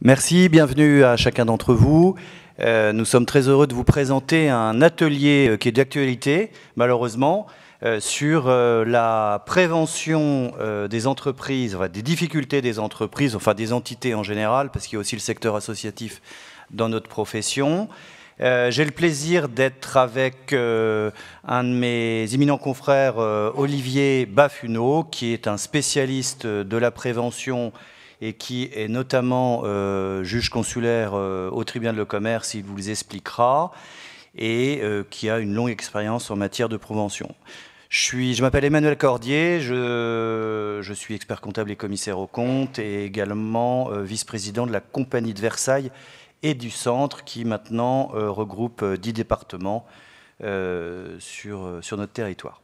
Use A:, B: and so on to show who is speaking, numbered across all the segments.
A: Merci, bienvenue à chacun d'entre vous. Euh, nous sommes très heureux de vous présenter un atelier euh, qui est d'actualité, malheureusement, euh, sur la prévention des entreprises, des difficultés des entreprises, enfin des entités en général, parce qu'il y a aussi le secteur associatif dans notre profession. j'ai le plaisir d'être avec un de mes éminents confrères, Olivier Bafuneau, qui est un spécialiste de la prévention et qui est notamment euh, juge consulaire euh, au tribunal de commerce, il vous les expliquera, et euh, qui a une longue expérience en matière de prévention. Je, suis, je m'appelle Emmanuel Cordier, je, suis expert comptable et commissaire aux comptes et également vice-président de la compagnie de Versailles et du centre qui maintenant regroupe 10 départements sur, sur notre territoire.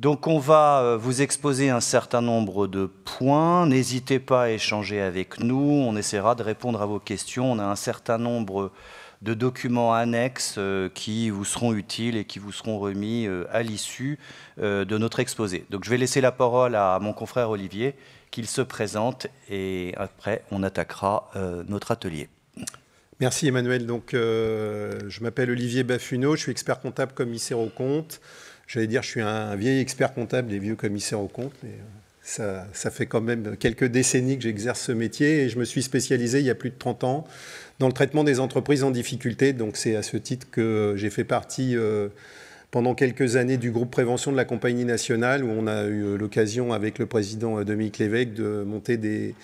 A: Donc on va euh, vous exposer un certain nombre de points. N'hésitez pas à échanger avec nous. On essaiera de répondre à vos questions. On a un certain nombre de documents annexes euh, qui vous seront utiles et qui vous seront remis euh, à l'issue de notre exposé. Donc je vais laisser la parole à mon confrère Olivier, qu'il se présente et après on attaquera notre atelier.
B: Merci Emmanuel. Donc, je m'appelle Olivier Baffuneau, je suis expert comptable commissaire au compte. J'allais dire, je suis un, vieil expert comptable des vieux commissaires aux comptes, mais euh, ça, fait quand même quelques décennies que j'exerce ce métier et je me suis spécialisé il y a plus de 30 ans dans le traitement des entreprises en difficulté. Donc c'est à ce titre que j'ai fait partie euh, pendant quelques années du groupe prévention de la compagnie nationale où on a eu l'occasion avec le président euh, Dominique Lévesque de monter des,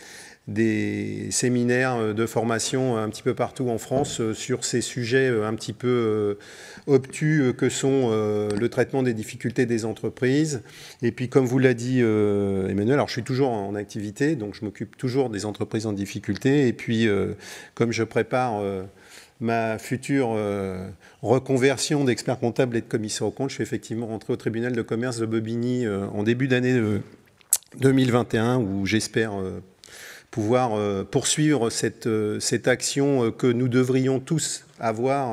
B: des séminaires euh, de formation euh, un petit peu partout en France euh, sur ces sujets un petit peu obtus que sont le traitement des difficultés des entreprises. Et puis, comme vous l'a dit Emmanuel, alors je suis toujours en activité, donc je m'occupe toujours des entreprises en difficulté. Et puis, comme je prépare ma future reconversion d'expert comptable et de commissaire aux comptes. Je suis effectivement rentré au tribunal de commerce de Bobigny en début d'année 2021, où j'espère pouvoir euh, poursuivre cette, euh, action euh, que nous devrions tous avoir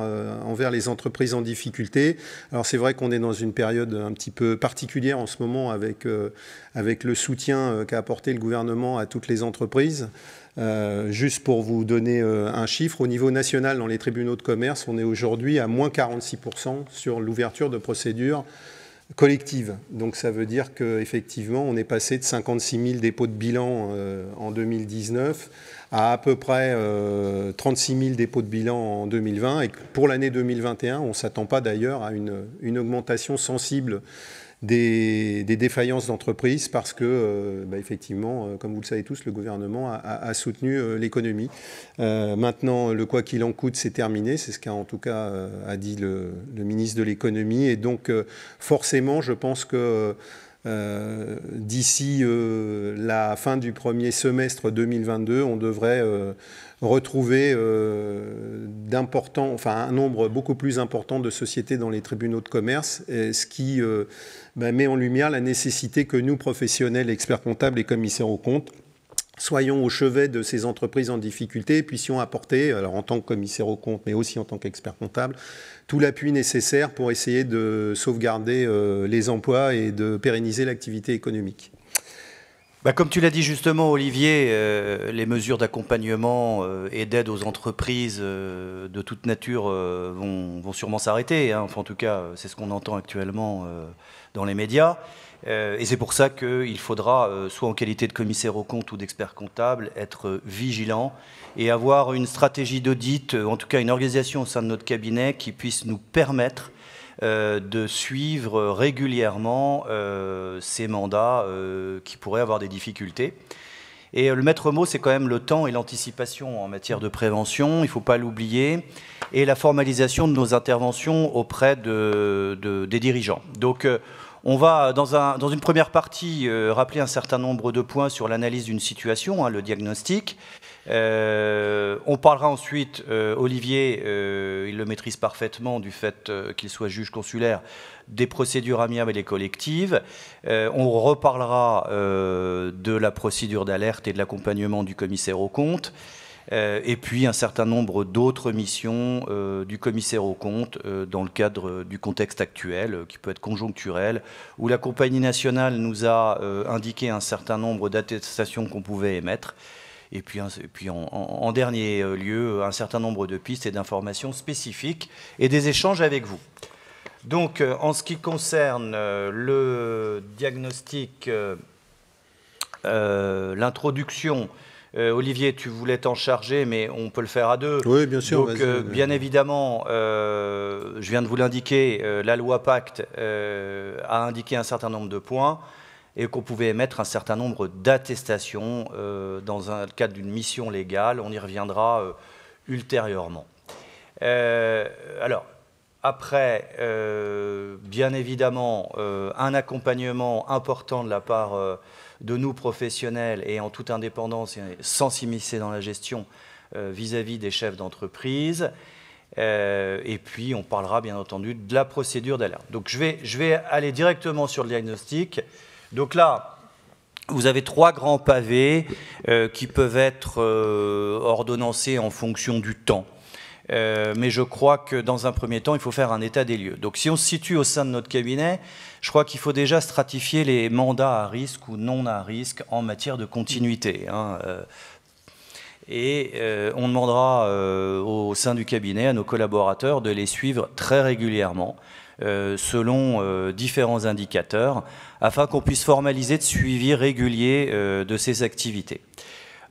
B: envers les entreprises en difficulté. Alors c'est vrai qu'on est dans une période un petit peu particulière en ce moment avec, le soutien qu'a apporté le gouvernement à toutes les entreprises. juste pour vous donner un chiffre, au niveau national, dans les tribunaux de commerce, on est aujourd'hui à moins 46% sur l'ouverture de procédures collective. Donc ça veut dire qu'effectivement, on est passé de 56 000 dépôts de bilan euh, en 2019 à à peu près euh, 36 000 dépôts de bilan en 2020. Et pour l'année 2021, on ne s'attend pas d'ailleurs à une, une augmentation sensible des, défaillances d'entreprise parce que, euh, bah, effectivement, euh, comme vous le savez tous, le gouvernement a, soutenu euh, l'économie. maintenant, le quoi qu'il en coûte, c'est terminé. C'est ce qu'a en tout cas a dit le, ministre de l'économie. Et donc, forcément, je pense que... d'ici la fin du premier semestre 2022, on devrait retrouver euh, d'importants, enfin un nombre beaucoup plus important de sociétés dans les tribunaux de commerce, ce qui euh, bah, met en lumière la nécessité que nous, professionnels, experts comptables et commissaires aux comptes, soyons au chevet de ces entreprises en difficulté et puissions apporter, alors en tant que commissaire aux comptes, mais aussi en tant qu'expert comptable, tout l'appui nécessaire pour essayer de sauvegarder euh, les emplois et de pérenniser l'activité économique.
A: Bah, comme tu l'as dit justement, Olivier, euh, les mesures d'accompagnement euh, et d'aide aux entreprises euh, de toute nature vont, sûrement s'arrêter. Hein. en tout cas, c'est ce qu'on entend actuellement dans les médias. et c'est pour ça qu'il faudra, soit en qualité de commissaire aux comptes ou d'expert comptable, être vigilant et avoir une stratégie d'audit, en tout cas une organisation au sein de notre cabinet qui puisse nous permettre euh, de suivre régulièrement euh, ces mandats euh, qui pourraient avoir des difficultés. Et le maître mot, c'est quand même le temps et l'anticipation en matière de prévention, il ne faut pas l'oublier, et la formalisation de nos interventions auprès des dirigeants. Donc, on va, dans, dans une première partie, rappeler un certain nombre de points sur l'analyse d'une situation, hein, le diagnostic, euh, on parlera ensuite, euh, Olivier, euh, il le maîtrise parfaitement du fait qu'il soit juge consulaire, des procédures amiables et collectives. on reparlera de la procédure d'alerte et de l'accompagnement du commissaire au compte. et puis un certain nombre d'autres missions du commissaire au compte dans le cadre du contexte actuel, qui peut être conjoncturel, où la compagnie nationale nous a indiqué un certain nombre d'attestations qu'on pouvait émettre. Et puis, puis en, dernier euh, lieu, un certain nombre de pistes et d'informations spécifiques et des échanges avec vous. Donc, euh, en ce qui concerne euh, le diagnostic, l'introduction Olivier, tu voulais t'en charger, mais on peut le faire à deux. Oui, bien sûr. Donc, bien évidemment, je viens de vous l'indiquer, la loi Pacte a indiqué un certain nombre de points et qu'on pouvait émettre un certain nombre d'attestations euh, dans un, le cadre d'une mission légale. On y reviendra euh, ultérieurement. Euh, alors, après, bien évidemment, un accompagnement important de la part de nous professionnels et en toute indépendance, sans s'immiscer dans la gestion vis-à-vis des chefs d'entreprise. et puis, on parlera bien entendu de la procédure d'alerte. Donc, je vais, aller directement sur le diagnostic. Donc là, vous avez trois grands pavés euh, qui peuvent être euh, ordonnancés en fonction du temps. Euh, mais je crois que dans un premier temps, il faut faire un état des lieux. Donc si on se situe au sein de notre cabinet, je crois qu'il faut déjà stratifier les mandats à risque ou non à risque en matière de continuité. Hein, Et on demandera au sein du cabinet à nos collaborateurs de les suivre très régulièrement selon différents indicateurs afin qu'on puisse formaliser de suivi régulier euh, de ces activités.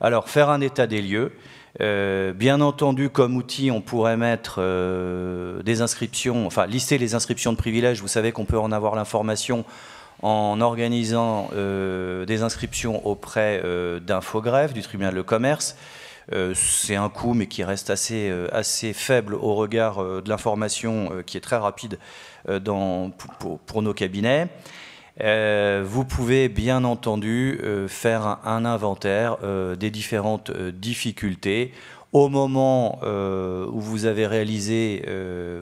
A: Alors, faire un état des lieux. Euh, bien entendu, comme outil, on pourrait mettre euh, des inscriptions, enfin lister les inscriptions de privilèges. Vous savez qu'on peut en avoir l'information en organisant des inscriptions auprès d'Infogreffe, du tribunal de commerce. C'est un coût, mais qui reste assez, faible au regard de l'information qui est très rapide pour, nos cabinets. Euh, vous pouvez bien entendu euh, faire un, inventaire euh, des différentes difficultés. Au moment où vous avez réalisé,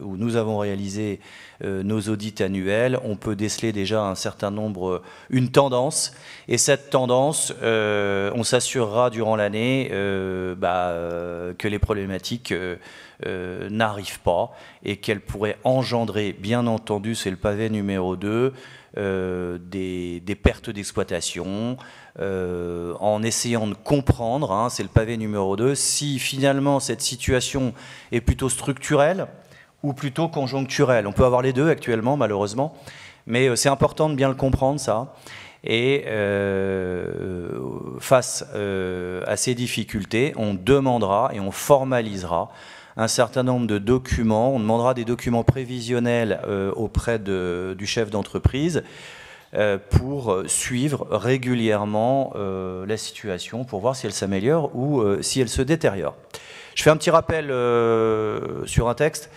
A: où nous avons réalisé nos audits annuels, on peut déceler déjà un certain nombre, une tendance. Et cette tendance, on s'assurera durant l'année bah, que les problématiques n'arrivent pas et qu'elles pourraient engendrer, bien entendu, c'est le pavé numéro 2, euh, des, pertes d'exploitation, euh, en essayant de comprendre, hein, c'est le pavé numéro 2, si finalement cette situation est plutôt structurelle ou plutôt conjoncturelle. On peut avoir les deux actuellement, malheureusement, mais euh, c'est important de bien le comprendre, ça. Et face à ces difficultés, on demandera et on formalisera un certain nombre de documents. On demandera des documents prévisionnels euh, auprès du chef d'entreprise euh, pour suivre régulièrement euh, la situation, pour voir si elle s'améliore ou si elle se détériore. Je fais un petit rappel sur un texte.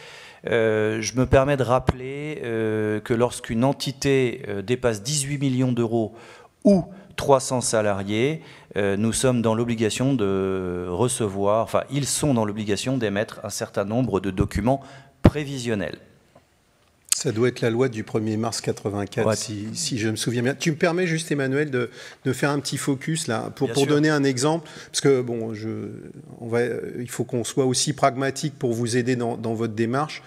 A: je me permets de rappeler que lorsqu'une entité dépasse 18 millions d'euros ou 300 salariés, euh, nous sommes dans l'obligation de recevoir, enfin ils sont dans l'obligation d'émettre un certain nombre de documents prévisionnels.
B: Ça doit être la loi du 1er mars 84, si, je me souviens bien. Tu me permets juste, Emmanuel, de, de faire un petit focus là, pour, pour donner un exemple, parce que bon, je, on va, il faut qu'on soit aussi pragmatique pour vous aider dans, dans votre démarche.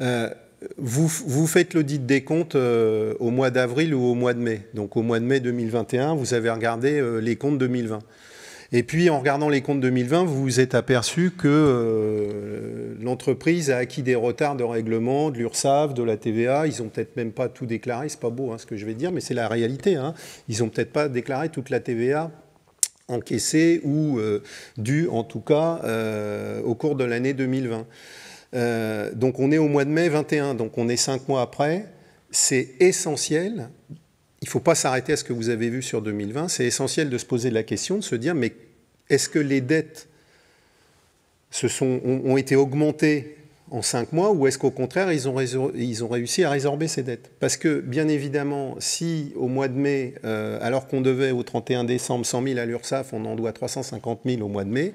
B: Euh, vous, faites l'audit des comptes euh, au mois d'avril ou au mois de mai. Donc au mois de mai 2021, vous avez regardé euh, les comptes 2020. Et puis en regardant les comptes 2020, vous vous êtes aperçu que euh, l'entreprise a acquis des retards de règlement, de l'URSSAF, de la TVA. Ils n'ont peut-être même pas tout déclaré. Ce n'est pas beau hein, ce que je vais dire, mais c'est la réalité. Hein. Ils n'ont peut-être pas déclaré toute la TVA encaissée ou due en tout cas au cours de l'année 2020. Euh, donc on est au mois de mai 21, donc on est cinq mois après. C'est essentiel, il ne faut pas s'arrêter à ce que vous avez vu sur 2020, c'est essentiel de se poser la question, de se dire, mais est-ce que les dettes se ont, été augmentées en cinq mois ou est-ce qu'au contraire, ils ont, réussi à résorber ces dettes Parce que, bien évidemment, si au mois de mai, euh, alors qu'on devait au 31 décembre 100 000 à l'URSSAF, on en doit 350 000 au mois de mai,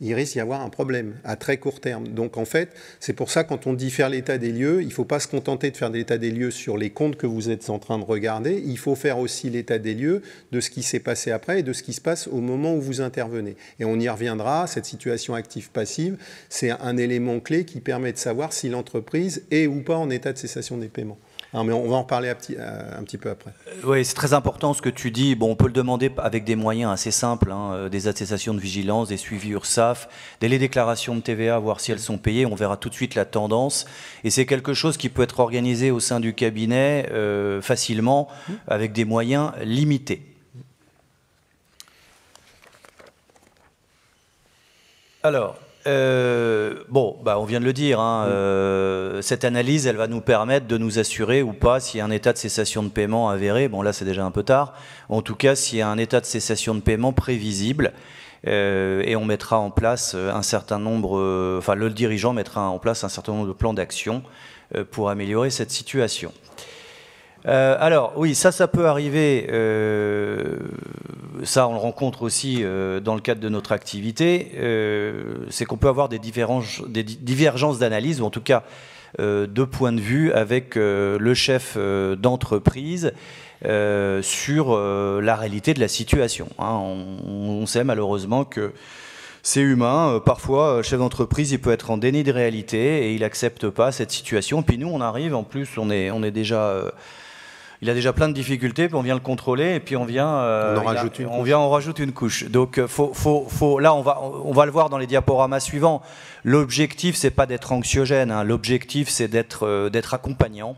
B: il risque d'y avoir un problème à très court terme. Donc en fait, c'est pour ça quand on dit faire l'état des lieux, il ne faut pas se contenter de faire l'état des lieux sur les comptes que vous êtes en train de regarder, il faut faire aussi l'état des lieux de ce qui s'est passé après et de ce qui se passe au moment où vous intervenez. Et on y reviendra, cette situation active-passive, c'est un élément clé qui permet de savoir si l'entreprise est ou pas en état de cessation des paiements. Non, mais on va en parler euh, un petit, peu après. Euh, oui, c'est très important
A: ce que tu dis. Bon, on peut le demander avec des moyens assez simples, hein, euh, des attestations de vigilance, des suivis URSAF, des les déclarations de TVA, voir si elles sont payées. On verra tout de suite la tendance. Et c'est quelque chose qui peut être organisé au sein du cabinet facilement, mmh. avec des moyens limités. Alors, euh, bon, bah, on vient de le dire, hein, euh, cette analyse, elle va nous permettre de nous assurer ou pas s'il y a un état de cessation de paiement avéré. Bon, là, c'est déjà un peu tard. En tout cas, s'il y a un état de cessation de paiement prévisible. Euh, et on mettra en place un certain nombre, enfin, le dirigeant mettra en place un certain nombre de plans d'action pour améliorer cette situation. Euh, alors oui, ça, ça peut arriver. Euh, ça, on le rencontre aussi euh, dans le cadre de notre activité. c'est qu'on peut avoir des, des divergences d'analyse, ou en tout cas de points de vue avec le chef d'entreprise. sur la réalité de la situation. Hein. On, sait malheureusement que c'est humain. Parfois, chef d'entreprise, il peut être en déni de réalité et il n'accepte pas cette situation. Puis nous, on arrive, en plus, on est, on est déjà il a déjà plein de difficultés, puis on vient le contrôler, et puis on vient, euh, on, rajoute une on vient, on rajoute une couche. Donc, euh, faut, faut, faut, là, on va, on va le voir dans les diaporamas suivants. L'objectif, c'est pas d'être anxiogène. Hein. L'objectif, c'est d'être, euh, d'être accompagnant.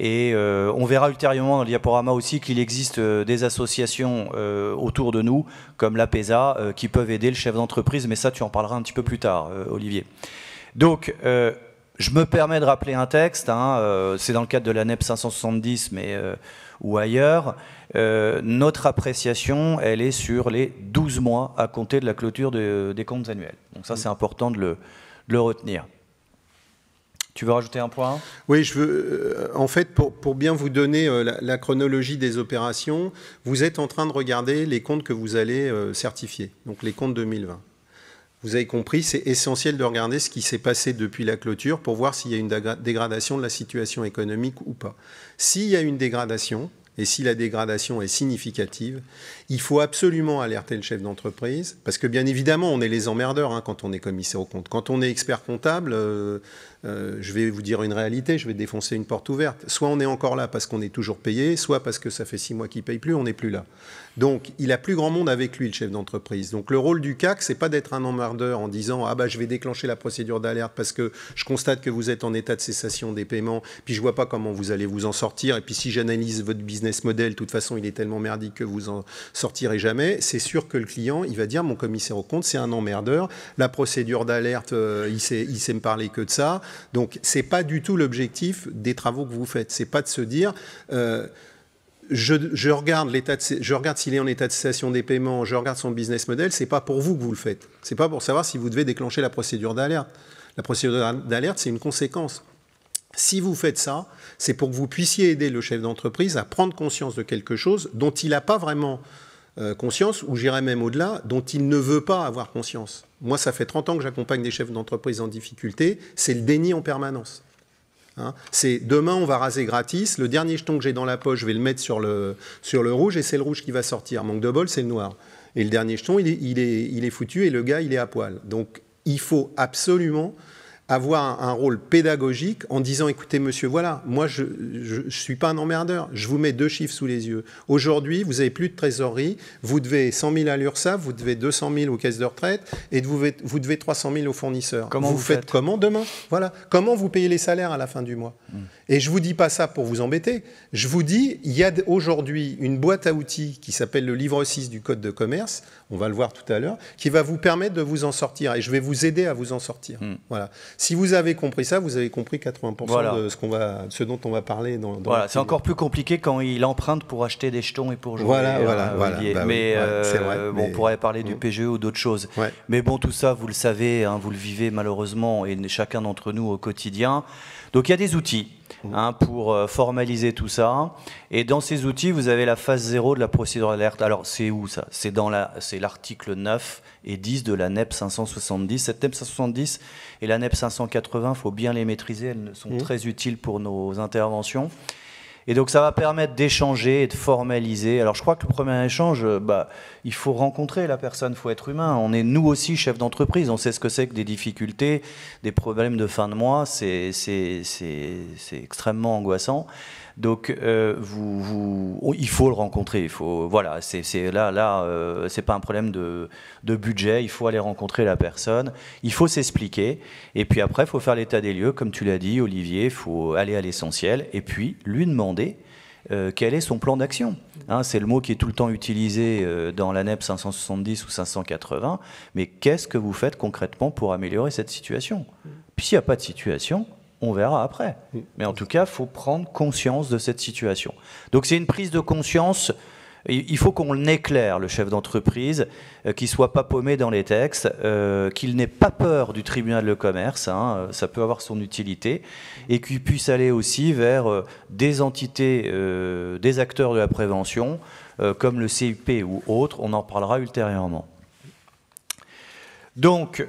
A: Et on verra ultérieurement dans le diaporama aussi qu'il existe des associations autour de nous, comme l'APESA, qui peuvent aider le chef d'entreprise, mais ça tu en parleras un petit peu plus tard, Olivier. Donc, je me permets de rappeler un texte, hein, euh, c'est dans le cadre de la NEP 570 mais, euh, ou ailleurs. Euh, notre appréciation, elle est sur les 12 mois à compter de la clôture des comptes
B: annuels. Donc ça, c'est important de le, retenir. Tu veux rajouter un point Oui, je veux. en fait, pour, bien vous donner la, chronologie des opérations, vous êtes en train de regarder les comptes que vous allez certifier, donc les comptes 2020. Vous avez compris, c'est essentiel de regarder ce qui s'est passé depuis la clôture pour voir s'il y a une dégradation de la situation économique ou pas. S'il y a une dégradation, et si la dégradation est significative, il faut absolument alerter le chef d'entreprise, parce que bien évidemment, on est les emmerdeurs hein, quand on est commissaire au compte. Quand on est expert comptable, euh, euh, je vais vous dire une réalité, je vais défoncer une porte ouverte. Soit on est encore là parce qu'on est toujours payé, soit parce que ça fait six mois qu'il paye plus, on n'est plus là. Donc, il a plus grand monde avec lui, le chef d'entreprise. Donc, le rôle du CAC, c'est pas d'être un emmerdeur en disant ah bah je vais déclencher la procédure d'alerte parce que je constate que vous êtes en état de cessation des paiements, puis je vois pas comment vous allez vous en sortir, et puis si j'analyse votre business model, de toute façon, il est tellement merdique que vous en sortirait jamais, c'est sûr que le client, il va dire mon commissaire au compte, c'est un emmerdeur. La procédure d'alerte, euh, il, sait, il sait me parler que de ça. Donc, c'est pas du tout l'objectif des travaux que vous faites. C'est pas de se dire. Euh, je, regarde l'état je regarde s'il est en état de cessation des paiements, je regarde son business model, c'est pas pour vous que vous le faites. C'est pas pour savoir si vous devez déclencher la procédure d'alerte. La procédure d'alerte, c'est une conséquence. Si vous faites ça, c'est pour que vous puissiez aider le chef d'entreprise à prendre conscience de quelque chose dont il n'a pas vraiment euh, conscience, ou j'irai même au-delà, dont il ne veut pas avoir conscience. Moi, ça fait 30 ans que j'accompagne des chefs d'entreprise en difficulté, c'est le déni en permanence. Hein. c'est demain, on va raser gratis, le dernier jeton que j'ai dans la poche, je vais le mettre sur le, sur le rouge, et c'est le rouge qui va sortir. Manque de bol, c'est le noir. Et le dernier jeton, il est foutu, et le gars, il est à poil. Donc, il faut absolument avoir un, rôle pédagogique en disant écoutez monsieur voilà moi je ne suis pas un emmerdeur je vous mets deux chiffres sous les yeux aujourd'hui vous avez plus de trésorerie vous devez 100 000 à l'URSA, vous devez 200 000 aux caisses de retraite et vous devez, vous devez 300 000 aux fournisseurs comment vous, faites, comment demain voilà comment vous payez les salaires à la fin du mois hmm. Et je vous dis pas ça pour vous embêter. Je vous dis, il y a aujourd'hui une boîte à outils qui s'appelle le livre 6 du Code de commerce, on va le voir tout à l'heure, qui va vous permettre de vous en sortir. Et je vais vous aider à vous en sortir. Hmm. Voilà. Si vous avez compris ça, vous avez compris 80% de ce, va, ce dont on va parler dans, Voilà, c'est encore
A: plus compliqué quand il emprunte pour acheter des jetons et pour jouer. Voilà, hein, voilà, voilà. Bah mais, euh, on pourrait parler du PGE ou d'autres choses. Mais bon, tout ça, vous le savez, hein, vous le vivez malheureusement, et chacun d'entre nous au quotidien. Donc il y a des outils Hein, pour euh, formaliser tout ça. Et dans ces outils, vous avez la phase 0 de la procédure d'alerte. Alors, c'est où ça C'est dans la, c'est l'article 9 et 10 de la NEP 570. Cette NEP 570 et la NEP 580, il faut bien les maîtriser, elles sont mmh. très utiles pour nos interventions. Et donc ça va permettre d'échanger et de formaliser. Alors je crois que le premier échange, euh, bah, il faut rencontrer la personne, il faut être humain. On est nous aussi chef d'entreprise, on sait ce que c'est que des difficultés, des problèmes de fin de mois, c'est extrêmement angoissant. Donc, euh, oh, il faut le rencontrer. voilà, c'est là, là, euh, c'est pas un problème de, budget. Il faut aller rencontrer la personne. Il faut s'expliquer. Et puis après, il faut faire l'état des lieux, comme tu l'as dit, Olivier. Il faut aller à l'essentiel et puis lui demander euh, quel est son plan d'action. Hein, c'est le mot qui est tout le temps utilisé euh, dans la 570 ou 580, mais qu'est-ce que vous faites concrètement pour améliorer cette situation Puis s'il n'y a pas de situation, on verra après. Mais en tout cas, il faut prendre conscience de cette situation. Donc c'est une prise de conscience. Il faut qu'on éclaire le chef d'entreprise, euh, qu'il ne soit pas paumé dans les textes, euh, qu'il n'ait pas peur du tribunal de commerce, hein, euh, ça peut avoir son utilité, et qu'il puisse aller aussi vers des entités, des acteurs de la prévention, comme le CIP ou autres, on en parlera ultérieurement. Donc,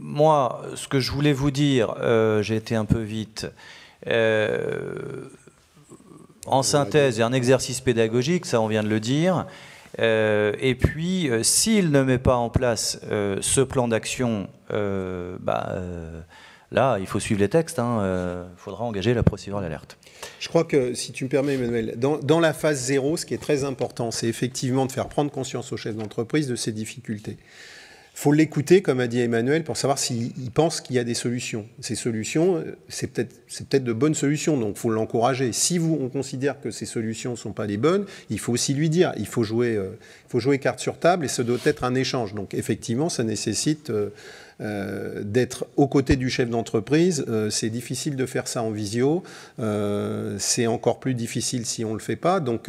A: moi, ce que je voulais vous dire, euh, j'ai été un peu vite. Euh, en synthèse, un exercice pédagogique, ça on vient de le dire. Euh, et puis, s'il ne met pas en place ce plan d'action, bah, là, il faut suivre les textes. Il hein, faudra engager la procédure d'alerte.
B: Je crois que, si tu me permets, Emmanuel, dans, la phase zéro, ce qui est très important, c'est effectivement de faire prendre conscience aux chefs d'entreprise de ces difficultés faut l'écouter, comme a dit Emmanuel, pour savoir s'il pense qu'il y a des solutions. Ces solutions, euh, c'est peut-être peut de bonnes solutions, donc il faut l'encourager. Si vous, on considère que ces solutions ne sont pas les bonnes, il faut aussi lui dire. Il faut jouer, euh, faut jouer carte sur table et ce doit être un échange. Donc effectivement, ça nécessite... Euh, euh, d'être aux côtés du chef d'entreprise, euh, c'est difficile de faire ça en visio, euh, c'est encore plus difficile si on ne le fait pas. Donc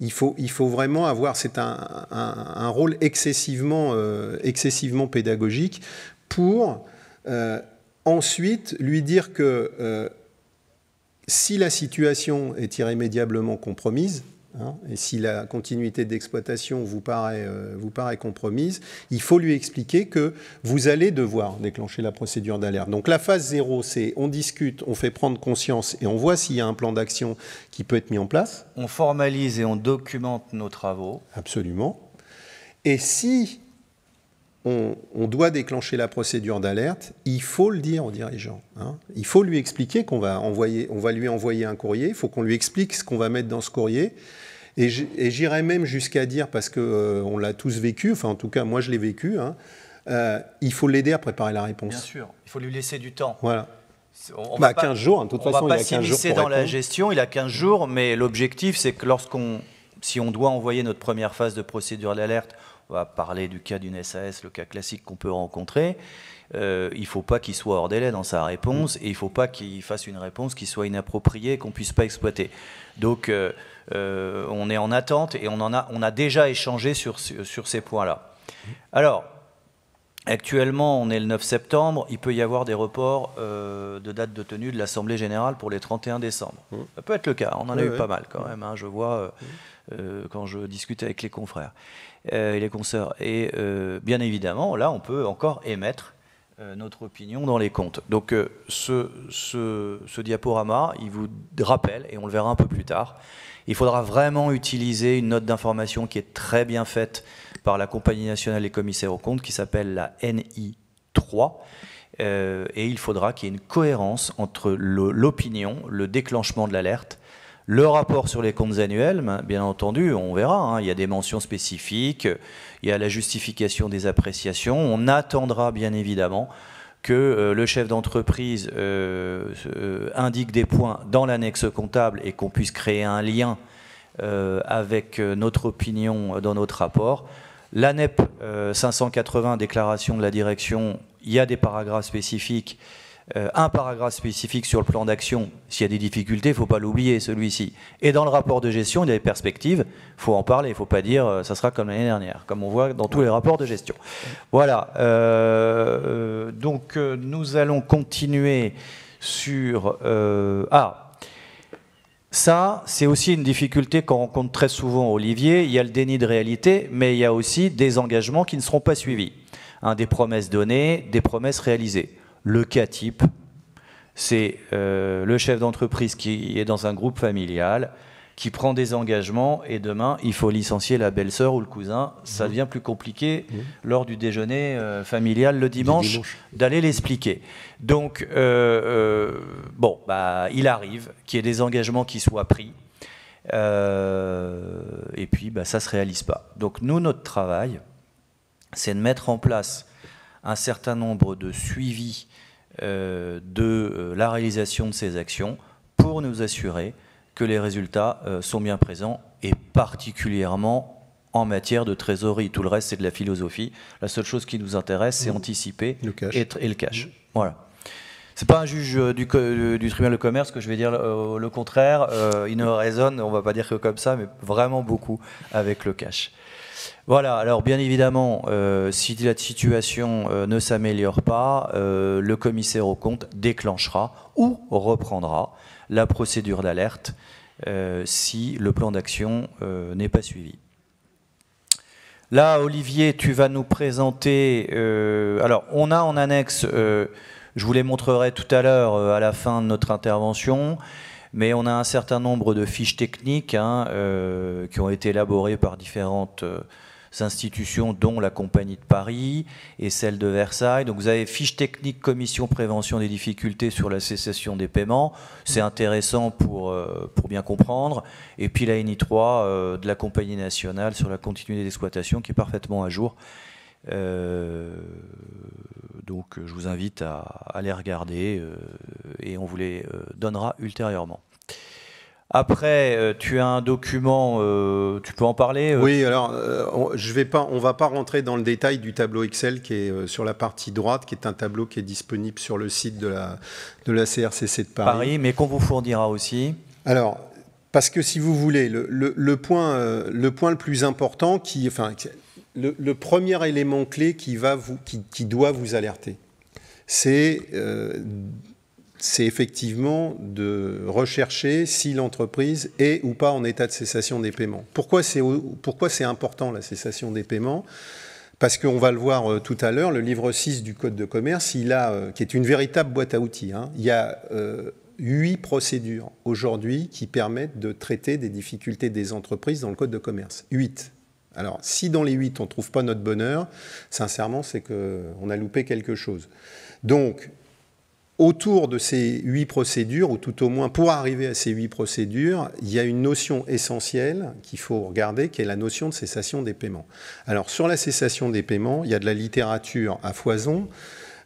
B: il, faut, vraiment avoir, c'est un, un, rôle excessivement, excessivement pédagogique pour ensuite lui dire que si la situation est irrémédiablement compromise, Hein. et si la continuité d'exploitation vous, paraît, euh, vous paraît compromise, il faut lui expliquer que vous allez devoir déclencher la procédure d'alerte. Donc la phase zéro, c'est on discute, on fait prendre conscience et on voit s'il y a un plan d'action qui peut être mis en place. On formalise et on documente nos travaux. Absolument. Et si on, doit déclencher la procédure d'alerte, il faut le dire au dirigeant. Hein. Il faut lui expliquer qu'on va, envoyer, on va lui envoyer un courrier, il faut qu'on lui explique ce qu'on va mettre dans ce courrier. Et j'irai même jusqu'à dire, parce qu'on euh, l'a tous vécu, enfin en tout cas moi je l'ai vécu, hein, euh, il faut l'aider à préparer la réponse. Bien sûr,
A: il faut lui laisser du temps. Voilà. On, 15 bah, jours, hein. de toute façon, pas s'immiscer dans la gestion, il a 15 jours, mais l'objectif c'est que lorsqu'on, si on doit envoyer notre première phase de procédure d'alerte, on va parler du cas d'une SAS, le cas classique qu'on peut rencontrer. Euh, il ne faut pas qu'il soit hors délai dans sa réponse mm. et il ne faut pas qu'il fasse une réponse qui soit inappropriée, qu'on ne puisse pas exploiter. Donc euh, euh, on est en attente et on, en a, on a déjà échangé sur, sur ces points-là. Alors, actuellement, on est le 9 septembre, il peut y avoir des reports de date de tenue de l'Assemblée générale pour les 31 décembre. Mm. Ça peut être le cas, on en a eu pas mal quand mm. même, hein. je vois quand je discute avec les confrères. Euh, et les Et euh, bien évidemment, là, on peut encore émettre euh, notre opinion dans les comptes. Donc ce, diaporama, il vous rappelle, et on le verra un peu plus tard, il faudra vraiment utiliser une note d'information qui est très bien faite par la Compagnie nationale des commissaires aux comptes, qui s'appelle la NI3. et il faudra qu'il y ait une cohérence entre l'opinion, le déclenchement de l'alerte le rapport sur les comptes annuels, ben, bien entendu, on verra. Hein. il y a des mentions spécifiques, il y a la justification des appréciations. On attendra bien évidemment que euh, le chef d'entreprise euh, euh, indique des points dans l'annexe comptable et qu'on puisse créer un lien avec notre opinion dans notre rapport. L'ANEP 580, déclaration de la direction, il y a des paragraphes spécifiques euh, un paragraphe spécifique sur le plan d'action. S'il y a des difficultés, il ne faut pas l'oublier, celui-ci. Et dans le rapport de gestion, il y a des perspectives. Il faut en parler. Il ne faut pas dire que euh, ça sera comme l'année dernière, comme on voit dans tous les rapports de gestion. Voilà. Euh, donc, nous allons continuer sur. ah ça, c'est aussi une difficulté qu'on rencontre très souvent, Olivier. Il y a le déni de réalité, mais il y a aussi des engagements qui ne seront pas suivis. des promesses données, des promesses réalisées. Le cas type, c'est euh, le chef d'entreprise qui est dans un groupe familial, qui prend des engagements et demain il faut licencier la belle-sœur ou le cousin, ça mmh. devient plus compliqué mmh. lors du déjeuner euh, familial le dimanche, d'aller l'expliquer. Donc euh, bon, bah, il arrive qu'il y ait des engagements qui soient pris et puis ça bah, ça se réalise pas. Donc nous notre travail, c'est de mettre en place un certain nombre de suivis euh, de euh, la réalisation de ces actions pour nous assurer que les résultats euh, sont bien présents et particulièrement en matière de trésorerie. Tout le reste, c'est de la philosophie. La seule chose qui nous intéresse, c'est mmh. anticiper le Et, le cash. Ce mmh. Voilà. C'est pas un juge du, tribunal de commerce que je vais dire le, contraire. il ne raisonne, on va pas dire que comme ça, mais vraiment beaucoup avec le cash. Voilà, alors bien évidemment, euh, si la situation euh, ne s'améliore pas, euh, le commissaire aux comptes déclenchera ou reprendra la procédure d'alerte si le plan d'action n'est pas suivi. Là, Olivier, tu vas nous présenter... alors, on a en annexe, je vous les montrerai tout à l'heure à la fin de notre intervention, mais on a un certain nombre de fiches techniques hein, euh, qui ont été élaborées par différentes euh, institutions, dont la Compagnie de Paris et celle de Versailles. Donc vous avez fiches techniques, commission prévention des difficultés sur la cessation des paiements. C'est intéressant pour, euh, pour bien comprendre. Et puis la NI3 de la Compagnie nationale sur la continuité d'exploitation qui est parfaitement à jour euh, donc je vous invite à, les regarder euh, et on vous les euh, donnera ultérieurement. Après, tu as un document,
B: tu peux en parler Oui, alors on, je vais pas, on va pas rentrer dans le détail du tableau Excel qui est sur la partie droite, qui est un tableau qui est disponible sur le site de la, de la CRCC de Paris. Paris, mais qu'on vous fournira aussi. Alors, parce que si vous voulez, le, le, point, le point le plus important qui, enfin, le, premier élément clé qui, va vous, qui, doit vous alerter, euh, c'est effectivement de rechercher si l'entreprise est ou pas en état de cessation des paiements. Pourquoi c'est important la cessation des paiements parce qu'on va le voir euh, tout à l'heure, le livre 6 du Code de commerce, il a, euh, qui est une véritable boîte à outils, hein. il y a huit procédures aujourd'hui qui permettent de traiter des difficultés des entreprises dans le Code de commerce. Huit. Alors, si dans les huit, on ne trouve pas notre bonheur, sincèrement, c'est qu'on a loupé quelque chose. Donc, autour de ces huit procédures, ou tout au moins pour arriver à ces huit procédures, il y a une notion essentielle qu'il faut regarder, qui est la notion de cessation des paiements. Alors sur la cessation des paiements, il y a de la littérature à foison.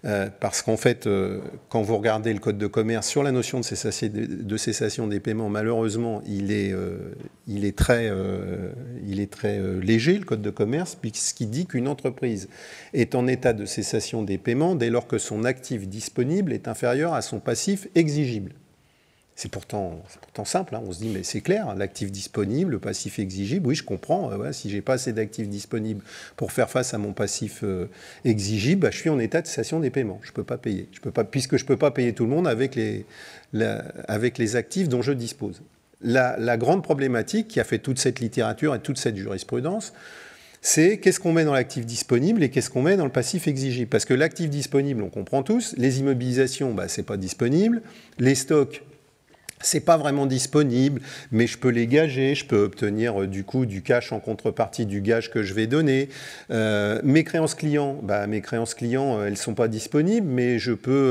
B: Euh, parce qu'en fait, euh, quand vous regardez le code de commerce sur la notion de cessation, de cessation des paiements, malheureusement, il est, euh, il est très, il est très léger, le code de commerce, puisqu'il dit qu'une entreprise est en état de cessation des paiements dès lors que son actif disponible est inférieur à son passif exigible. C'est pourtant, simple, hein. on se dit mais c'est clair, l'actif disponible, le passif exigible, oui je comprends, euh, si je si j'ai pas assez d'actifs disponibles pour faire face à mon passif euh, exigible, bah, je suis en état de cessation des paiements, je ne peux pas payer, je peux pas, puisque je ne peux pas payer tout le monde avec les, avec les actifs dont je dispose. La, grande problématique qui a fait toute cette littérature et toute cette jurisprudence, c'est qu'est-ce qu'on met dans l'actif disponible et qu'est-ce qu'on met dans le passif exigible. Parce que l'actif disponible, on comprend tous, les immobilisations, bah, ce n'est pas disponible, les stocks, c'est pas vraiment disponible, mais je peux les gager, je peux obtenir euh, du coup du cash en contrepartie du gage que je vais donner. Euh, mes créances clients, bah, mes créances clients, euh, elles sont pas disponibles, mais je peux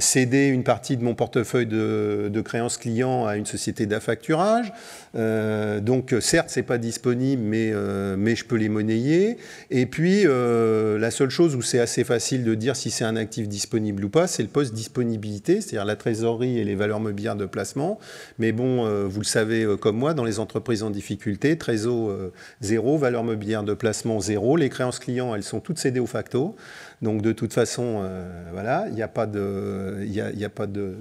B: céder une partie de mon portefeuille de, créances clients à une société d'affacturage. donc certes, c'est pas disponible, mais mais je peux les monnayer. Et puis la seule chose où c'est assez facile de dire si c'est un actif disponible ou pas, c'est le poste disponibilité, c'est-à-dire la trésorerie et les valeurs mobiles bien de placement. Mais bon, euh, vous le savez euh, comme moi, dans les entreprises en difficulté, Trésor euh, zéro, valeur mobilière de placement zéro, les créances clients, elles sont toutes cédées au facto. Donc de toute façon, euh, voilà, il n'y a pas de, il n'y a, pas de,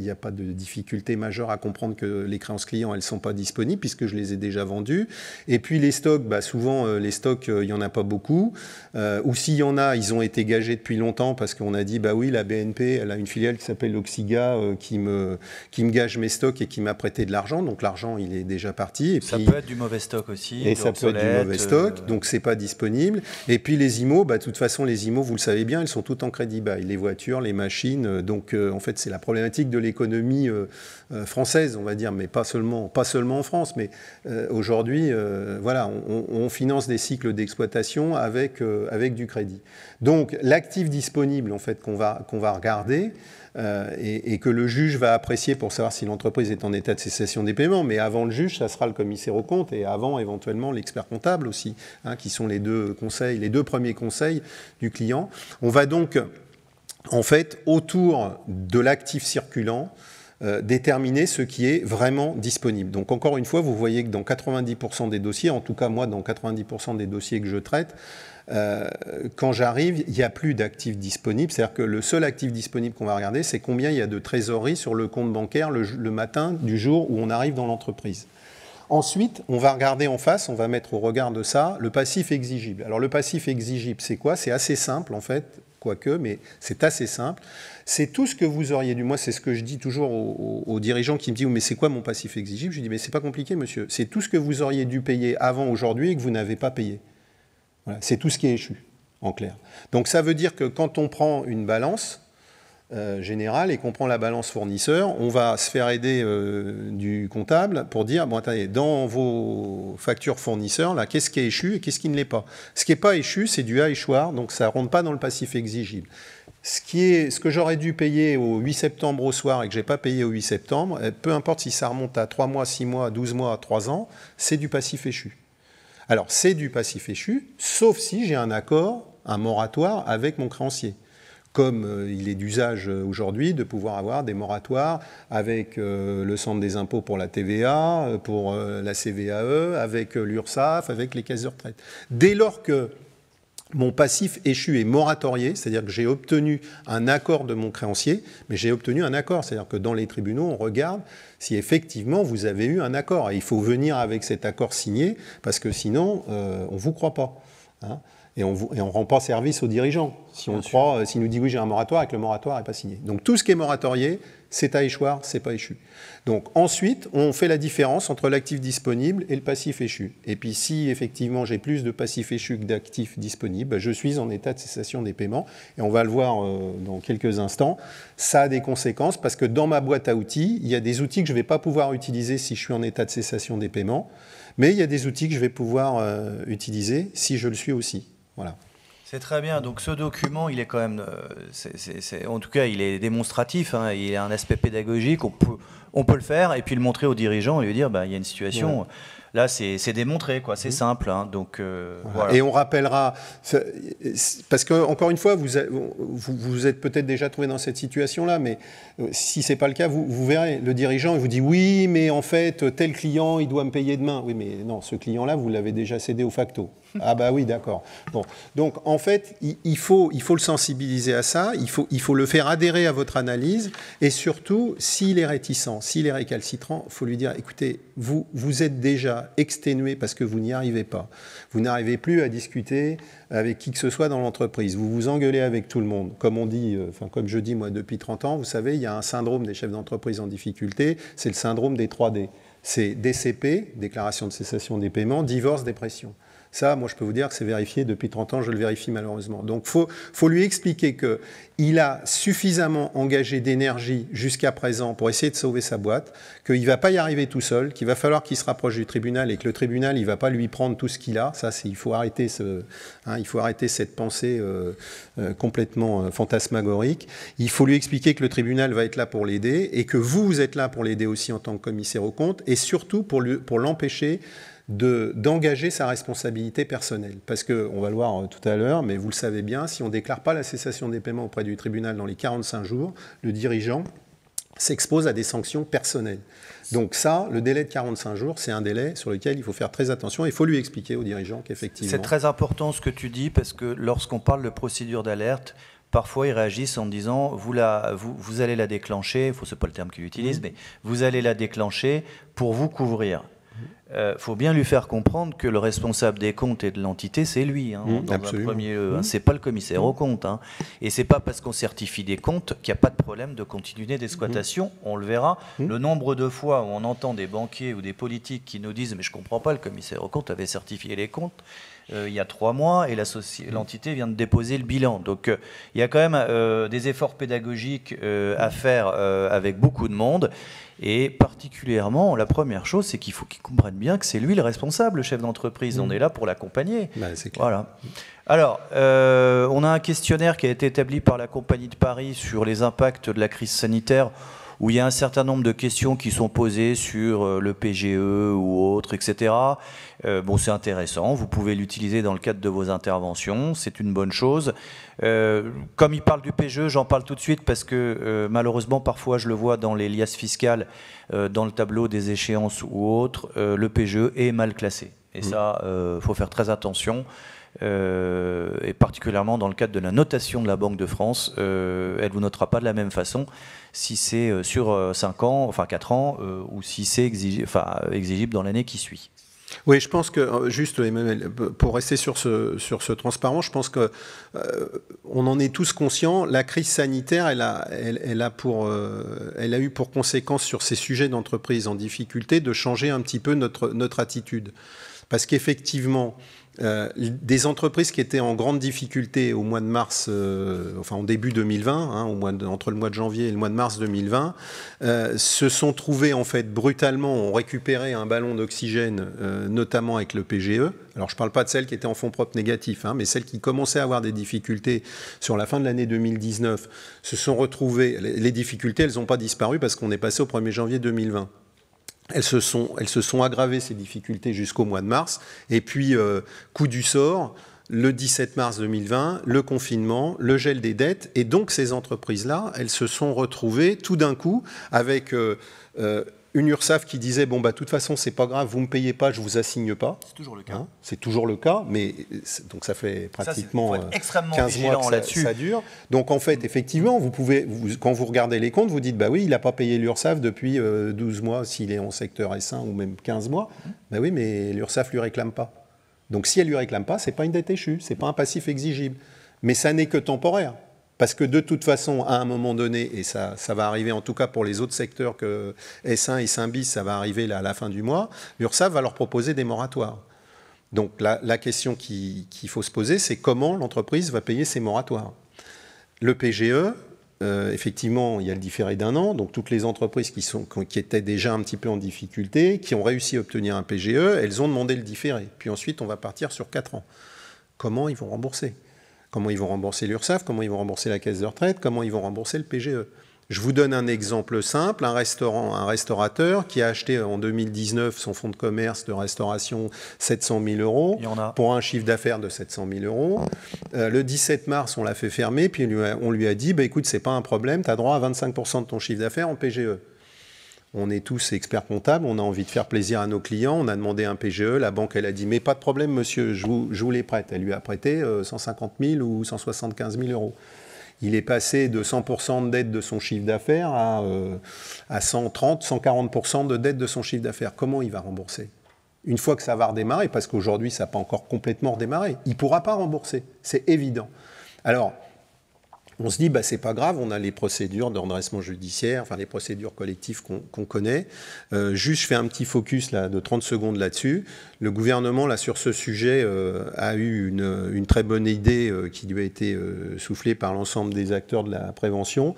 B: il a, pas de difficulté majeure à comprendre que les créances clients elles sont pas disponibles puisque je les ai déjà vendues. Et puis les stocks, bah, souvent euh, les stocks, euh, il n'y en a pas beaucoup. ou s'il y en a, ils ont été gagés depuis longtemps parce qu'on a dit bah oui, la BNP, elle a une filiale qui s'appelle Oxiga qui me, qui me gage mes stocks et qui m'a prêté de l'argent. Donc l'argent, il est déjà parti. Et ça peut
A: être du mauvais stock aussi. Et ça peut être du mauvais stock,
B: donc c'est pas disponible. Et puis les IMO, bah de toute façon les IMO, vous le savez bien, ils sont toutes en crédit bail, les voitures, les machines. Euh, donc, euh, en fait, c'est la problématique de l'économie euh, française, on va dire, mais pas seulement, pas seulement en France. Mais aujourd'hui, voilà, on, finance des cycles d'exploitation avec, avec du crédit. Donc, l'actif disponible, en fait, qu'on va, qu'on va regarder, euh, et, que le juge va apprécier pour savoir si l'entreprise est en état de cessation des paiements. Mais avant le juge, ça sera le commissaire aux comptes et avant éventuellement l'expert comptable aussi, hein, qui sont les deux conseils, les deux premiers conseils du client. On va donc, en fait, autour de l'actif circulant, euh, déterminer ce qui est vraiment disponible. Donc encore une fois, vous voyez que dans 90% des dossiers, en tout cas moi dans 90% des dossiers que je traite, euh, quand j'arrive, il n'y a plus d'actifs disponibles. C'est-à-dire que le seul actif disponible qu'on va regarder, c'est combien il y a de trésorerie sur le compte bancaire le, matin du jour où on arrive dans l'entreprise. Ensuite, on va regarder en face, on va mettre au regard de ça le passif exigible. Alors le passif exigible, c'est quoi C'est assez simple en fait, quoique, mais c'est assez simple. C'est tout ce que vous auriez dû. Moi, c'est ce que je dis toujours aux, dirigeants qui me disent Mais c'est quoi mon passif exigible Je dis Mais c'est pas compliqué, monsieur. C'est tout ce que vous auriez dû payer avant aujourd'hui et que vous n'avez pas payé c'est tout ce qui est échu, en clair. Donc ça veut dire que quand on prend une balance euh, générale et qu'on prend la balance fournisseur, on va se faire aider euh, du comptable pour dire, bon attendez, dans vos factures fournisseurs, là, qu'est-ce qui est échu et qu'est-ce qui ne l'est pas Ce qui n'est pas échu, c'est du à échoir, donc ça ne rentre pas dans le passif exigible. Ce, qui est, ce que j'aurais dû payer au 8 septembre au soir et que je n'ai pas payé au 8 septembre, eh, peu importe si ça remonte à 3 mois, 6 mois, 12 mois, 3 ans, c'est du passif échu. Alors c'est du passif échu, sauf si j'ai un accord, un moratoire avec mon créancier comme euh, il est d'usage euh, aujourd'hui de pouvoir avoir des moratoires avec euh, le Centre des impôts pour la TVA, pour la CVAE, avec l'URSSAF, avec les caisses de retraite. Dès lors que mon passif échu est moratorié, c'est-à-dire que j'ai obtenu un accord de mon créancier, mais j'ai obtenu un accord, c'est-à-dire que dans les tribunaux, on regarde si effectivement vous avez eu un accord. Et il faut venir avec cet accord signé, parce que sinon, euh, on ne vous croit pas. Hein et on ne rend pas service aux dirigeants. Si on croit, euh, nous dit oui, j'ai un moratoire, et que le moratoire n'est pas signé. Donc tout ce qui est moratorié, c'est à échoir, c'est pas échu. Donc ensuite, on fait la différence entre l'actif disponible et le passif échu. Et puis si effectivement j'ai plus de passif échu que d'actifs disponibles, bah, je suis en état de cessation des paiements. Et on va le voir euh, dans quelques instants. Ça a des conséquences parce que dans ma boîte à outils, il y a des outils que je ne vais pas pouvoir utiliser si je suis en état de cessation des paiements. Mais il y a des outils que je vais pouvoir euh, utiliser si je le suis aussi. C'est
A: très bien. Donc ce document, il est quand même, euh, en tout cas, il est démonstratif. Hein. Il a un aspect pédagogique. On peut, le faire et puis le montrer aux dirigeants et lui dire, bah, il y a une situation. Là, c'est démontré, quoi. C'est mmh. simple. Hein. Donc euh, Et on
B: rappellera, parce que encore une fois, vous vous, êtes peut-être déjà trouvé dans cette situation-là, mais euh, si c'est pas le cas, vous, verrez le dirigeant vous dit oui, mais en fait tel client, il doit me payer demain. Oui, mais non, ce client-là, vous l'avez déjà cédé au facto. Ah bah oui, d'accord. Bon, donc en fait, il, faut, le sensibiliser à ça, il faut, le faire adhérer à votre analyse, et surtout, s'il est réticent, s'il est récalcitrant, il faut lui dire, écoutez, vous, êtes déjà exténué parce que vous n'y arrivez pas. Vous n'arrivez plus à discuter avec qui que ce soit dans l'entreprise. Vous vous engueulez avec tout le monde. Comme on dit, euh, enfin comme je dis moi depuis 30 ans, vous savez, il y a un syndrome des chefs d'entreprise en difficulté, c'est le syndrome des 3D. C'est DCP, déclaration de cessation des paiements, divorce, dépression. Ça, moi, je peux vous dire que c'est vérifié depuis 30 ans, je le vérifie malheureusement. Donc, faut, faut lui expliquer que il a suffisamment engagé d'énergie jusqu'à présent pour essayer de sauver sa boîte, qu'il va pas y arriver tout seul, qu'il va falloir qu'il se rapproche du tribunal et que le tribunal, il va pas lui prendre tout ce qu'il a. Ça, c'est, il faut arrêter ce, hein, il faut arrêter cette pensée euh, euh, complètement euh, fantasmagorique. Il faut lui expliquer que le tribunal va être là pour l'aider et que vous, vous êtes là pour l'aider aussi en tant que commissaire au compte et surtout pour l'empêcher d'engager sa responsabilité personnelle. Parce que, on va le voir euh, tout à l'heure, mais vous le savez bien, si on ne déclare pas la cessation des paiements auprès du tribunal dans les 45 jours, le dirigeant s'expose à des sanctions personnelles. Donc ça, le délai de 45 jours, c'est un délai sur lequel il faut faire très attention. Il faut lui expliquer aux dirigeants qu'effectivement... C'est très
A: important ce que tu dis, parce que lorsqu'on parle de procédure d'alerte, parfois ils réagissent en disant vous, la, vous, vous allez la déclencher, ce n'est pas le terme qu'ils utilisent, mmh. mais vous allez la déclencher pour vous couvrir. Euh, faut bien lui faire comprendre que le responsable des comptes et de l'entité, c'est lui. Hein, mmh, premier hein. Mmh. pas le commissaire aux comptes. Et hein. Et c'est pas parce qu'on certifie des comptes qu'il n'y a pas de problème de continuité d'exploitation. Mmh. On le verra. Le nombre de fois où on entend des banquiers ou des politiques qui nous disent mais je comprends pas, le commissaire aux comptes avait certifié les comptes. Euh, il y a trois mois et mmh. l'entité vient de déposer le bilan. Donc euh, il y a quand même euh, des efforts pédagogiques à mmh. faire avec beaucoup de monde. Et particulièrement, la première chose, c'est qu'il faut qu'ils comprennent bien que c'est lui le responsable, le chef d'entreprise. On mmh. est là pour l'accompagner. Bah, voilà. Alors, on a un questionnaire qui a été établi par la Compagnie de Paris sur les impacts de la crise sanitaire où il y a un certain nombre de questions qui sont posées sur euh, le PGE ou autre, etc. Euh, bon, c'est intéressant, vous pouvez l'utiliser dans le cadre de vos interventions, c'est une bonne chose. Euh, comme il parle du PGE, j'en parle tout de suite parce que malheureusement, parfois, je le vois dans les liasses fiscales, dans le tableau des échéances ou autre, le PGE est mal classé. Et mmh. ça, il faut faire très attention. Euh, et particulièrement dans le cadre de la notation de la Banque de France, euh, elle ne vous notera pas de la même façon si c'est euh, sur 5 ans, enfin 4 ans, ou si c'est exigible dans l'année qui suit.
B: Oui, je pense que, juste pour rester sur ce, sur ce transparent, je pense qu'on on en est tous conscients, la crise sanitaire, elle a, elle, a pour, elle a eu pour conséquence sur ces sujets d'entreprise en difficulté de changer un petit peu notre, notre attitude. Parce qu'effectivement, euh, des entreprises qui étaient en grande difficulté au mois de mars, euh, enfin en début 2020, hein, entre le mois de janvier et le mois de mars 2020, euh, se sont trouvées en fait brutalement, ont récupéré un ballon d'oxygène, notamment avec le PGE. Alors je ne parle pas de celles qui étaient en fonds propres négatifs, hein, mais celles qui commençaient à avoir des difficultés sur la fin de l'année 2019 se sont retrouvées. Les difficultés, elles n'ont pas disparu parce qu'on est passé au 1er janvier 2020 elles se, sont, elles se sont aggravées, ces difficultés, jusqu'au mois de mars. Et puis, euh, coup du sort, le 17 mars 2020, le confinement, le gel des dettes. Et donc, ces entreprises-là, elles se sont retrouvées tout d'un coup avec... Euh, euh, une URSAF qui disait bon bah de toute façon c'est pas grave, vous me payez pas, je vous assigne pas. C'est toujours le cas. Hein, c'est toujours le cas, mais donc ça fait pratiquement 15 euh, mois que ça, Donc en fait effectivement vous pouvez quand vous regardez les comptes vous dites bah oui il n'a pas payé l'URSAF depuis 12 euh, mois s'il est en secteur S1 ou même 15 mois. Bah oui mais l'URSAF lui réclame pas. Donc si elle lui réclame pas c'est pas une dette échue, c'est pas un passif exigible. Mais ça n'est que temporaire parce que de toute façon, à un moment donné, et ça, ça va arriver en tout cas pour les autres secteurs que S1 et 5 bis, ça va arriver à la fin du mois, l'URSSAF va leur proposer des moratoires. Donc la, question qu'il faut se poser, c'est comment l'entreprise va payer ses moratoires. Le PGE, euh, effectivement, il y a le différé d'un an. Donc, toutes les entreprises qui, sont, qui, étaient déjà un petit peu en difficulté, qui ont réussi à obtenir un PGE, elles ont demandé le différé. Puis ensuite, on va partir sur quatre ans. Comment ils vont rembourser Comment ils vont rembourser l'URSSAF, comment ils vont rembourser la caisse de retraite, comment ils vont rembourser le PGE. Je vous donne un exemple simple, un restaurant, un restaurateur qui a acheté en 2019 son fonds de commerce de restauration 700 000 euros a. pour un chiffre d'affaires de 700 000 euros. Euh, le 17 mars, on l'a fait fermer, puis on lui a, dit, bah, écoute, c'est pas un problème, tu as droit à 25% de ton chiffre d'affaires en PGE. On est tous experts comptables, on a envie de faire plaisir à nos clients, on a demandé un PGE, la banque elle a dit mais pas de problème monsieur, je vous, les prête. Elle lui a prêté 150 euh, 000 ou 175 000 euros. Il est passé de 100% de dette de son chiffre d'affaires à, euh, à 130, 140% de dette de son chiffre d'affaires. Comment il va rembourser Une fois que ça va redémarrer, parce qu'aujourd'hui ça n'a pas encore complètement redémarré, il ne pourra pas rembourser, c'est évident. Alors, on se dit, bah, c'est pas grave, on a les procédures de redressement judiciaire, enfin les procédures collectives qu'on connaît. Euh, juste, je fais un petit focus là, de 30 secondes là-dessus. Le gouvernement, là, sur ce sujet, euh, a eu une, très bonne idée euh, qui lui a été soufflée par l'ensemble des acteurs de la prévention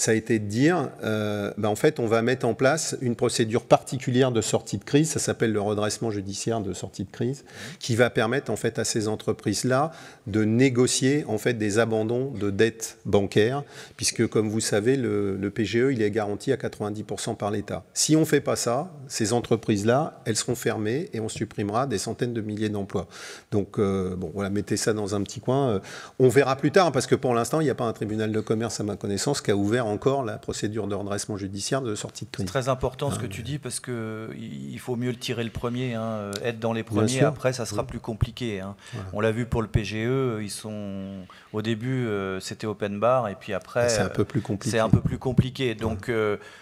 B: ça a été de dire, euh, ben, en fait, on va mettre en place une procédure particulière de sortie de crise, ça s'appelle le redressement judiciaire de sortie de crise, qui va permettre en fait à ces entreprises-là de négocier en fait des abandons de dettes bancaires, puisque comme vous savez, le, PGE, e, il est garanti à 90% par l'État. Si on ne fait pas ça, ces entreprises-là, elles seront fermées et on supprimera des centaines de milliers d'emplois. Donc, euh, bon, voilà, mettez ça dans un petit coin. Euh, on verra plus tard, parce que pour l'instant, il n'y a pas un tribunal de commerce, à ma connaissance, qui a ouvert encore la procédure de redressement judiciaire de sortie de
A: C'est très important ce ah, que tu dis parce que il faut mieux le tirer le premier, hein, euh, être dans les premiers. Après, ça sera plus compliqué. Hein. On l'a vu pour le PGE, ils sont au début euh, c'était open bar et puis après ah, c'est un euh, peu plus compliqué. C'est un peu plus compliqué. Donc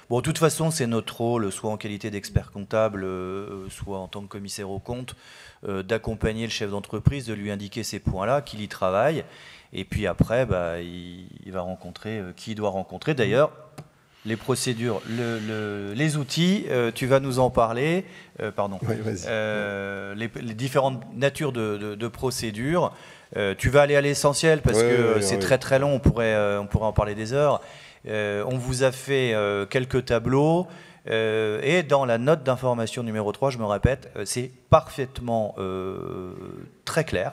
A: bon, de toute façon, c'est notre rôle, soit en qualité d'expert comptable, soit en tant que commissaire au compte, d'accompagner le chef d'entreprise, de lui indiquer ces points-là, qu'il y travaille et puis après, bah, il, va rencontrer euh, qui doit rencontrer. D'ailleurs, les procédures, les outils, euh, tu vas nous en parler, euh, pardon, les, les, différentes natures de, procédures. tu vas aller à l'essentiel parce que c'est très très long, on pourrait, on pourrait en parler des heures. on vous a fait quelques tableaux. et dans la note d'information numéro 3, je me répète, c'est parfaitement très clair.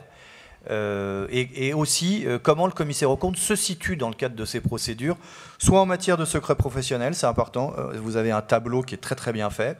A: Euh, et, aussi euh, comment le commissaire aux comptes se situe dans le cadre de ces procédures, soit en matière de secret professionnel, c'est important, euh, vous avez un tableau qui est très très bien fait,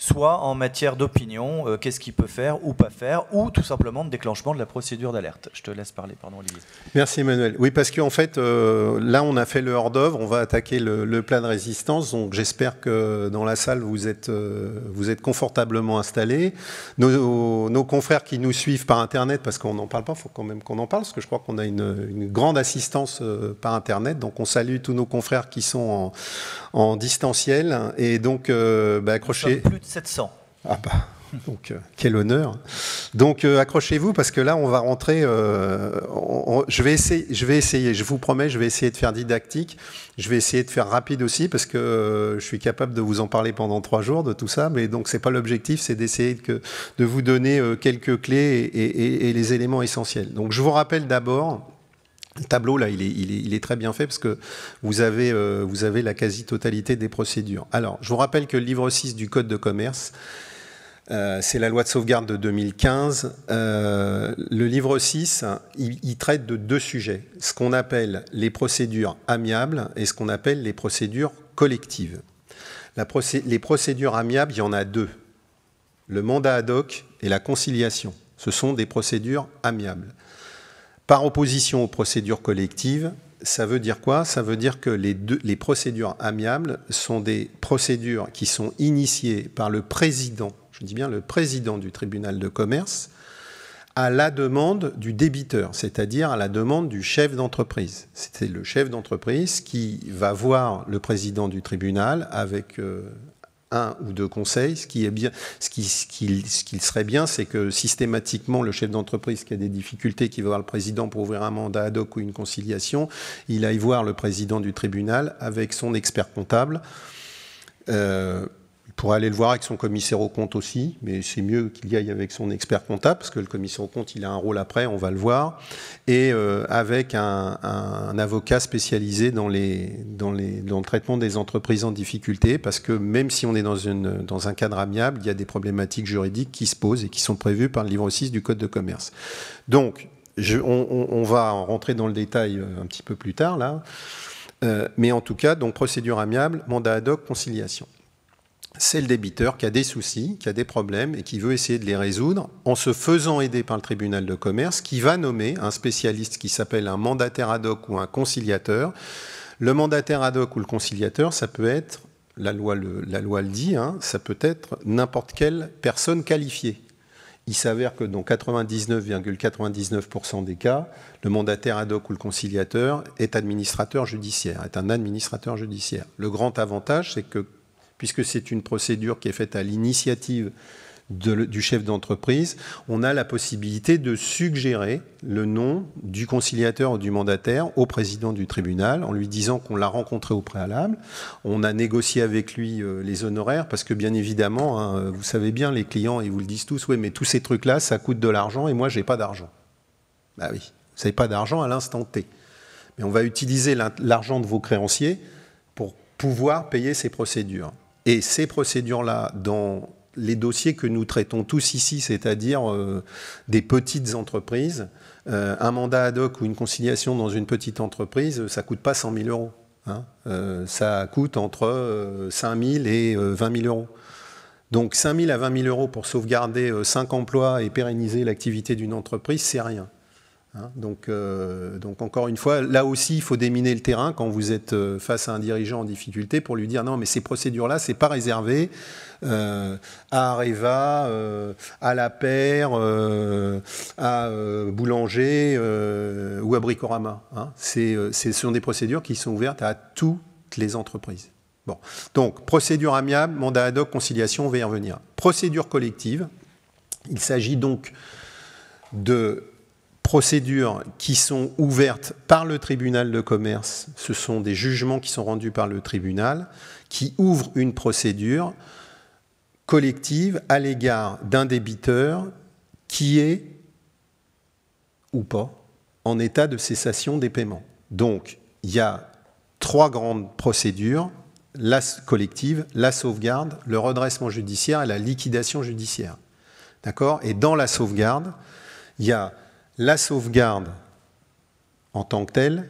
A: soit en matière d'opinion, euh, qu'est-ce qu'il peut faire ou pas faire, ou tout simplement de déclenchement de la procédure d'alerte. Je te laisse parler, pardon Olivier.
B: Merci Emmanuel. Oui, parce qu'en fait, euh, là, on a fait le hors-d'œuvre, on va attaquer le, le, plan de résistance, donc j'espère que dans la salle, vous êtes, euh, vous êtes confortablement installés. Nos, confrères qui nous suivent par Internet, parce qu'on n'en parle pas, il faut quand même qu'on en parle, parce que je crois qu'on a une, grande assistance par Internet, donc on salue tous nos confrères qui sont en, distanciel, et donc, bah, accrochez... 700. Ah bah. Donc, euh, quel honneur. Donc, euh, accrochez-vous parce que là, on va rentrer. Euh, je, vais essayer, je vais essayer, je vous promets, je vais essayer de faire didactique. Je vais essayer de faire rapide aussi parce que je suis capable de vous en parler pendant trois jours de tout ça. Mais donc, c'est pas l'objectif, c'est d'essayer de, vous donner quelques clés et les éléments essentiels. Donc, je vous rappelle d'abord le tableau, là, il est, très bien fait parce que euh, vous avez, la quasi-totalité des procédures. Alors, je vous rappelle que le livre 6 du Code de commerce, euh, c'est la loi de sauvegarde de 2015. Euh, le livre 6, il, traite de deux sujets, ce qu'on appelle les procédures amiables et ce qu'on appelle les procédures collectives. les procédures amiables, il y en a deux, le mandat ad hoc et la conciliation. Ce sont des procédures amiables. Par opposition aux procédures collectives, ça veut dire quoi Ça veut dire que les, deux, les procédures amiables sont des procédures qui sont initiées par le président, je dis bien le président du tribunal de commerce, à la demande du débiteur, c'est-à-dire à la demande du chef d'entreprise. C'était le chef d'entreprise qui va voir le président du tribunal avec euh, un ou deux conseils. Ce qui, est bien, ce qui, ce qui, ce qui serait bien, c'est que systématiquement, le chef d'entreprise qui a des difficultés, qui va voir le président pour ouvrir un mandat ad hoc ou une conciliation, il aille voir le président du tribunal avec son expert comptable. Euh, pourrait aller le voir avec son commissaire au compte aussi, mais c'est mieux qu'il y aille avec son expert comptable, parce que le commissaire au compte, il a un rôle après, on va le voir, et euh, avec un, avocat spécialisé dans, les, dans, les, dans le traitement des entreprises en difficulté, parce que même si on est dans, une, dans un cadre amiable, il y a des problématiques juridiques qui se posent et qui sont prévues par le livre 6 du Code de commerce. Donc, je, on, va rentrer dans le détail euh, un petit peu plus tard, là. Euh, mais en tout cas, donc procédure amiable, mandat ad hoc, conciliation c'est le débiteur qui a des soucis, qui a des problèmes et qui veut essayer de les résoudre en se faisant aider par le tribunal de commerce qui va nommer un spécialiste qui s'appelle un mandataire ad hoc ou un conciliateur. Le mandataire ad hoc ou le conciliateur, ça peut être, la loi le, dit, hein, ça peut être n'importe quelle personne qualifiée. Il s'avère que dans 99,99% des cas, le mandataire ad hoc ou le conciliateur est administrateur judiciaire, est un administrateur judiciaire. Le grand avantage, c'est que puisque c'est une procédure qui est faite à l'initiative du chef d'entreprise, on a la possibilité de suggérer le nom du conciliateur ou du mandataire au président du tribunal en lui disant qu'on l'a rencontré au préalable. On a négocié avec lui euh, les honoraires parce que bien évidemment, hein, vous savez bien, les clients, ils vous le disent tous, oui, mais tous ces trucs-là, ça coûte de l'argent et moi, j'ai pas d'argent. Bah oui, vous n'avez pas d'argent à l'instant T. Mais on va utiliser l'argent de vos créanciers pour pouvoir payer ces procédures. Et ces procédures-là, dans les dossiers que nous traitons tous ici, c'est-à-dire euh, des petites entreprises, euh, un mandat ad hoc ou une conciliation dans une petite entreprise, ça coûte pas 100 000 euros. Hein. Euh, ça coûte entre 5 000 et 20 000 euros. Donc 5 000 à 20 000 euros pour sauvegarder 5 emplois et pérenniser l'activité d'une entreprise, c'est rien. Hein, donc, euh, donc, encore une fois, là aussi, il faut déminer le terrain quand vous êtes euh, face à un dirigeant en difficulté pour lui dire non, mais ces procédures-là, c'est pas réservé euh, à Areva, à La Paire, à Boulanger ou à Bricorama. Hein. ce sont des procédures qui sont ouvertes à toutes les entreprises. Bon. Donc, procédure amiable, mandat ad hoc, conciliation, on va y revenir. Procédure collective, il s'agit donc de procédures qui sont ouvertes par le tribunal de commerce, ce sont des jugements qui sont rendus par le tribunal, qui ouvrent une procédure collective à l'égard d'un débiteur qui est ou pas en état de cessation des paiements. Donc, il y a trois grandes procédures, la collective, la sauvegarde, le redressement judiciaire et la liquidation judiciaire. D'accord Et dans la sauvegarde, il y a la sauvegarde en tant que telle,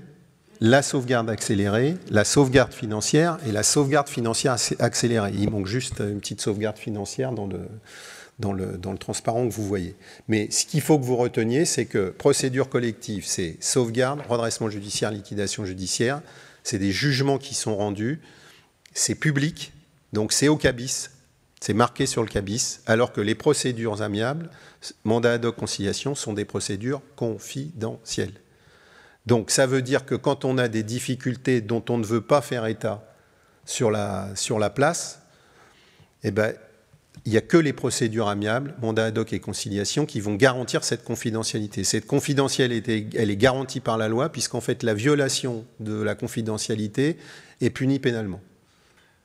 B: la sauvegarde accélérée, la sauvegarde financière et la sauvegarde financière accélérée. Il manque juste une petite sauvegarde financière dans le, transparent que vous voyez. Mais ce qu'il faut que vous reteniez, c'est que procédure collective, c'est sauvegarde, redressement judiciaire, liquidation judiciaire, c'est des jugements qui sont rendus, c'est public, donc c'est au cabis, c'est marqué sur le CABIS, alors que les procédures amiables, mandat ad hoc conciliation, sont des procédures confidentielles. Donc ça veut dire que quand on a des difficultés dont on ne veut pas faire état sur la, sur la place, eh ben, il n'y a que les procédures amiables, mandat ad hoc et conciliation, qui vont garantir cette confidentialité. Cette confidentialité, elle est garantie par la loi, puisqu'en fait, la violation de la confidentialité est punie pénalement.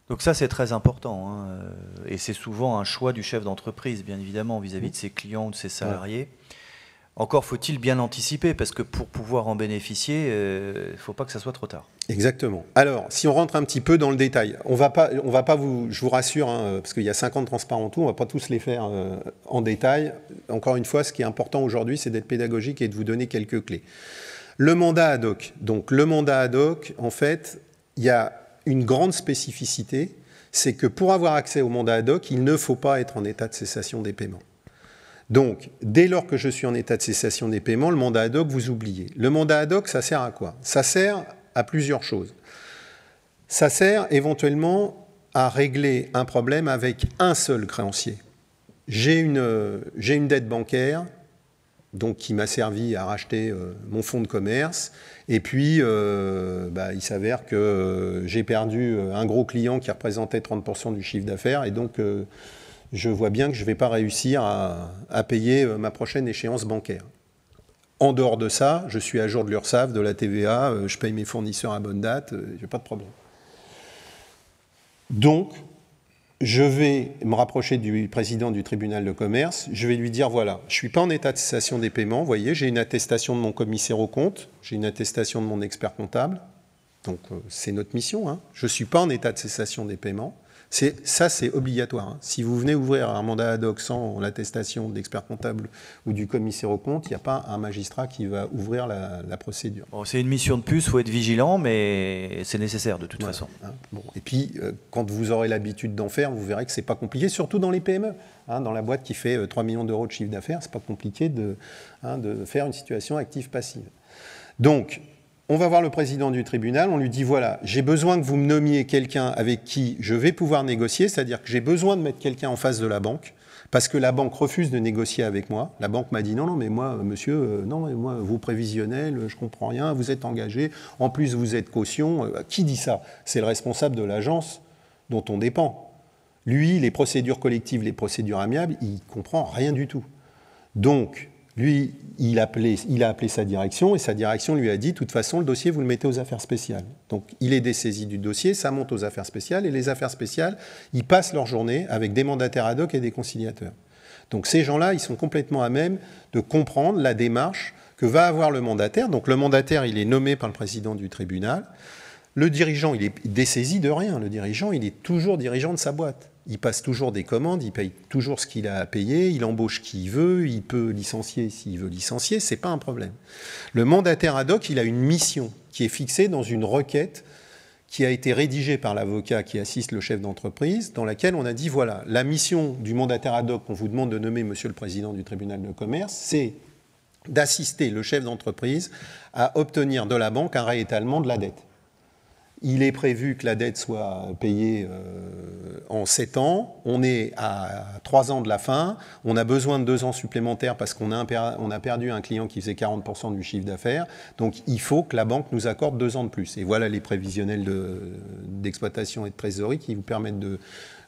B: Donc ça, c'est très important. Hein, euh, et c'est souvent un choix du chef d'entreprise, bien
A: évidemment, vis-à-vis de ses clients ou de ses salariés. Encore faut-il bien anticiper, parce que pour pouvoir en bénéficier, il euh, ne faut pas que ça soit
B: trop tard. Exactement. Alors, si on rentre un petit peu dans le détail, on va pas, on va pas vous, je vous rassure, hein, euh, parce qu'il y a 50 transparents en tout, on va pas tous les faire en détail. Encore une fois, ce qui est important aujourd'hui, c'est d'être pédagogique et de vous donner quelques clés. Le mandat ad hoc. Donc, le mandat ad hoc, en fait, il y a une grande spécificité, c'est que pour avoir accès au mandat ad hoc, il ne faut pas être en état de cessation des paiements. Donc, dès lors que je suis en état de cessation des paiements, le mandat ad hoc, vous oubliez. Le mandat ad hoc, ça sert à quoi Ça sert à plusieurs choses. Ça sert éventuellement à régler un problème avec un seul créancier. J'ai une, une dette bancaire, donc qui m'a servi à racheter euh, mon fonds de commerce. Et puis, euh, bah, il s'avère que euh, j'ai perdu un gros client qui représentait 30% du chiffre d'affaires. Et donc, je vois bien que je ne vais pas réussir à, payer ma prochaine échéance bancaire. En dehors de ça, je suis à jour de l'URSSAF, de la TVA, je paye mes fournisseurs à bonne date, Je n'ai pas de problème. Donc, je vais me rapprocher du président du tribunal de commerce, je vais lui dire voilà, je ne suis pas en état de cessation des paiements, vous voyez, j'ai une attestation de mon commissaire au compte, j'ai une attestation de mon expert comptable, donc euh, c'est notre mission, hein. je ne suis pas en état de cessation des paiements ça, c'est obligatoire. Hein. Si vous venez ouvrir un mandat ad hoc sans l'attestation d'expert comptable ou du commissaire au compte, il n'y a pas un magistrat qui va ouvrir la, procédure. c'est une mission de puce, il faut être vigilant, mais c'est nécessaire de toute façon. Hein. Et puis, euh, quand vous aurez l'habitude d'en faire, vous verrez que c'est pas compliqué, surtout dans les PME. Hein, dans la boîte qui fait 3 euh, millions d'euros de chiffre d'affaires, ce n'est pas compliqué de, de faire une situation active-passive. Donc, on va voir le président du tribunal, on lui dit voilà, j'ai besoin que vous me nommiez quelqu'un avec qui je vais pouvoir négocier, c'est-à-dire que j'ai besoin de mettre quelqu'un en face de la banque, parce que la banque refuse de négocier avec moi. La banque m'a dit non, non, mais moi, euh, monsieur, euh, non, mais moi, vous prévisionnel, je comprends rien, vous êtes engagé, en plus vous êtes caution. Euh, bah, qui dit ça C'est le responsable de l'agence dont on dépend. Lui, les procédures collectives, les procédures amiables, il comprend rien du tout. Donc, lui, il, il a appelé sa direction et sa direction lui a dit, de toute façon, le dossier, vous le mettez aux affaires spéciales. Donc, il est dessaisi du dossier, ça monte aux affaires spéciales et les affaires spéciales, ils passent leur journée avec des mandataires ad hoc et des conciliateurs. Donc, ces gens-là, ils sont complètement à même de comprendre la démarche que va avoir le mandataire. Donc, le mandataire, il est nommé par le président du tribunal. Le dirigeant, il est dessaisi de rien. Le dirigeant, il est toujours dirigeant de sa boîte il passe toujours des commandes, il paye toujours ce qu'il a à payer, il embauche qui il veut, il peut licencier s'il veut licencier, ce n'est pas un problème. Le mandataire ad hoc, il a une mission qui est fixée dans une requête qui a été rédigée par l'avocat qui assiste le chef d'entreprise, dans laquelle on a dit voilà, la mission du mandataire ad hoc qu'on vous demande de nommer monsieur le président du tribunal de commerce, c'est d'assister le chef d'entreprise à obtenir de la banque un réétalement de la dette. Il est prévu que la dette soit payée euh, en 7 ans. On est à 3 ans de la fin. On a besoin de 2 ans supplémentaires parce qu'on a, perdu un client qui faisait 40% du chiffre d'affaires. Donc il faut que la banque nous accorde 2 ans de plus. Et voilà les prévisionnels d'exploitation et de trésorerie qui vous permettent de,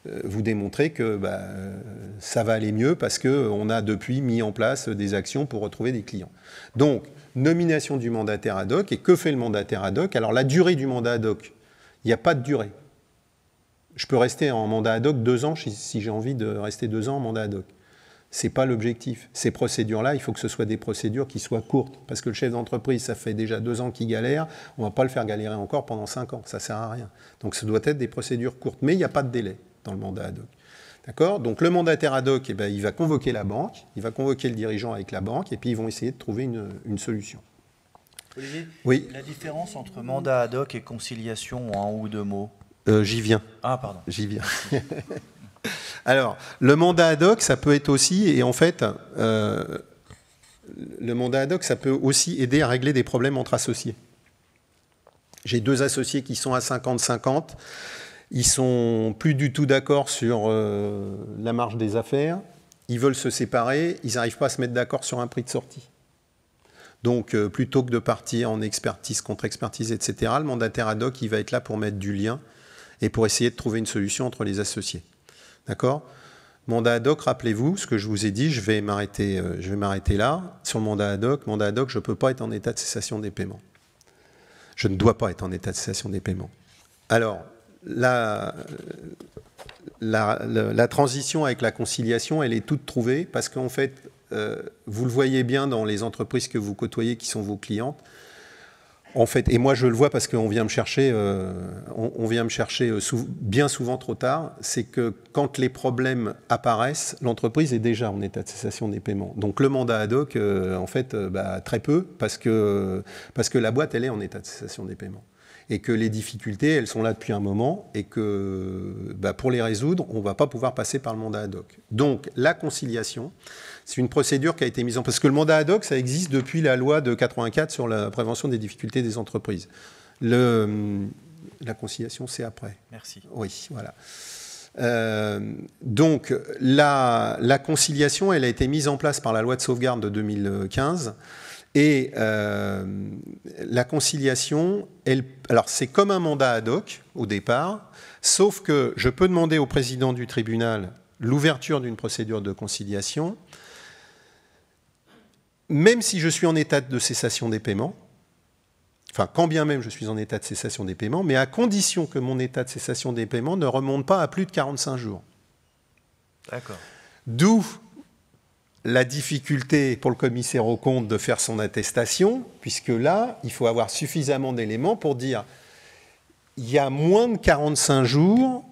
B: euh, vous démontrer que bah, euh, ça va aller mieux parce qu'on a depuis mis en place des actions pour retrouver des clients. Donc, nomination du mandataire ad hoc. Et que fait le mandataire ad hoc Alors la durée du mandat ad hoc, il n'y a pas de durée. Je peux rester en mandat ad hoc deux ans si j'ai envie de rester deux ans en mandat ad hoc. Ce n'est pas l'objectif. Ces procédures-là, il faut que ce soit des procédures qui soient courtes. Parce que le chef d'entreprise, ça fait déjà deux ans qu'il galère, on ne va pas le faire galérer encore pendant cinq ans, ça ne sert à rien. Donc ce doit être des procédures courtes. Mais il n'y a pas de délai dans le mandat ad hoc. D'accord Donc le mandataire ad hoc, eh ben, il va convoquer la banque, il va convoquer le dirigeant avec la banque, et puis ils vont essayer de trouver une, solution. Olivier, oui.
A: la différence entre mandat
B: ad hoc et conciliation en un ou deux mots euh, J'y viens. Ah, pardon. J'y viens. Alors, le mandat ad hoc, ça peut être aussi, et en fait, euh, le mandat ad hoc, ça peut aussi aider à régler des problèmes entre associés. J'ai deux associés qui sont à 50-50. Ils sont plus du tout d'accord sur euh, la marge des affaires. Ils veulent se séparer. Ils n'arrivent pas à se mettre d'accord sur un prix de sortie. Donc, euh, plutôt que de partir en expertise, contre-expertise, etc., le mandataire ad hoc, il va être là pour mettre du lien et pour essayer de trouver une solution entre les associés. D'accord Mandat ad hoc, rappelez-vous, ce que je vous ai dit, je vais m'arrêter, euh, je vais m'arrêter là. Sur le mandat ad hoc, mandat ad hoc, je ne peux pas être en état de cessation des paiements. Je ne dois pas être en état de cessation des paiements. Alors, la, transition avec la conciliation, elle est toute trouvée parce qu'en fait, euh, vous le voyez bien dans les entreprises que vous côtoyez qui sont vos clientes. En fait, et moi je le vois parce qu'on vient me chercher, euh, on, vient me chercher euh, bien souvent trop tard. C'est que quand les problèmes apparaissent, l'entreprise est déjà en état de cessation des paiements. Donc le mandat ad hoc, en fait, bah, très peu parce que parce que la boîte elle est en état de cessation des paiements et que les difficultés, elles sont là depuis un moment et que bah, pour les résoudre, on ne va pas pouvoir passer par le mandat ad hoc. Donc la conciliation, c'est une procédure qui a été mise en place, parce que le mandat ad hoc, ça existe depuis la loi de 84 sur la prévention des difficultés des entreprises. Le, la conciliation, c'est après. Merci. Oui, voilà. Euh, donc la, conciliation, elle a été mise en place par la loi de sauvegarde de 2015. Et euh, la conciliation, elle, alors c'est comme un mandat ad hoc au départ, sauf que je peux demander au président du tribunal l'ouverture d'une procédure de conciliation, même si je suis en état de cessation des paiements, enfin quand bien même je suis en état de cessation des paiements, mais à condition que mon état de cessation des paiements ne remonte pas à plus de 45 jours. D'accord. D'où la difficulté pour le commissaire au compte de faire son attestation, puisque là, il faut avoir suffisamment d'éléments pour dire il y a moins de 45 jours,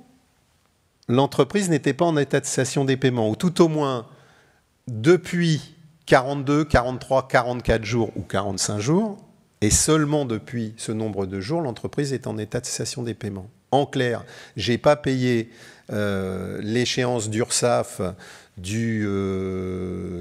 B: l'entreprise n'était pas en état de cessation des paiements, ou tout au moins depuis 42, 43, 44 jours ou 45 jours, et seulement depuis ce nombre de jours, l'entreprise est en état de cessation des paiements. En clair, je n'ai pas payé euh, l'échéance d'URSAF du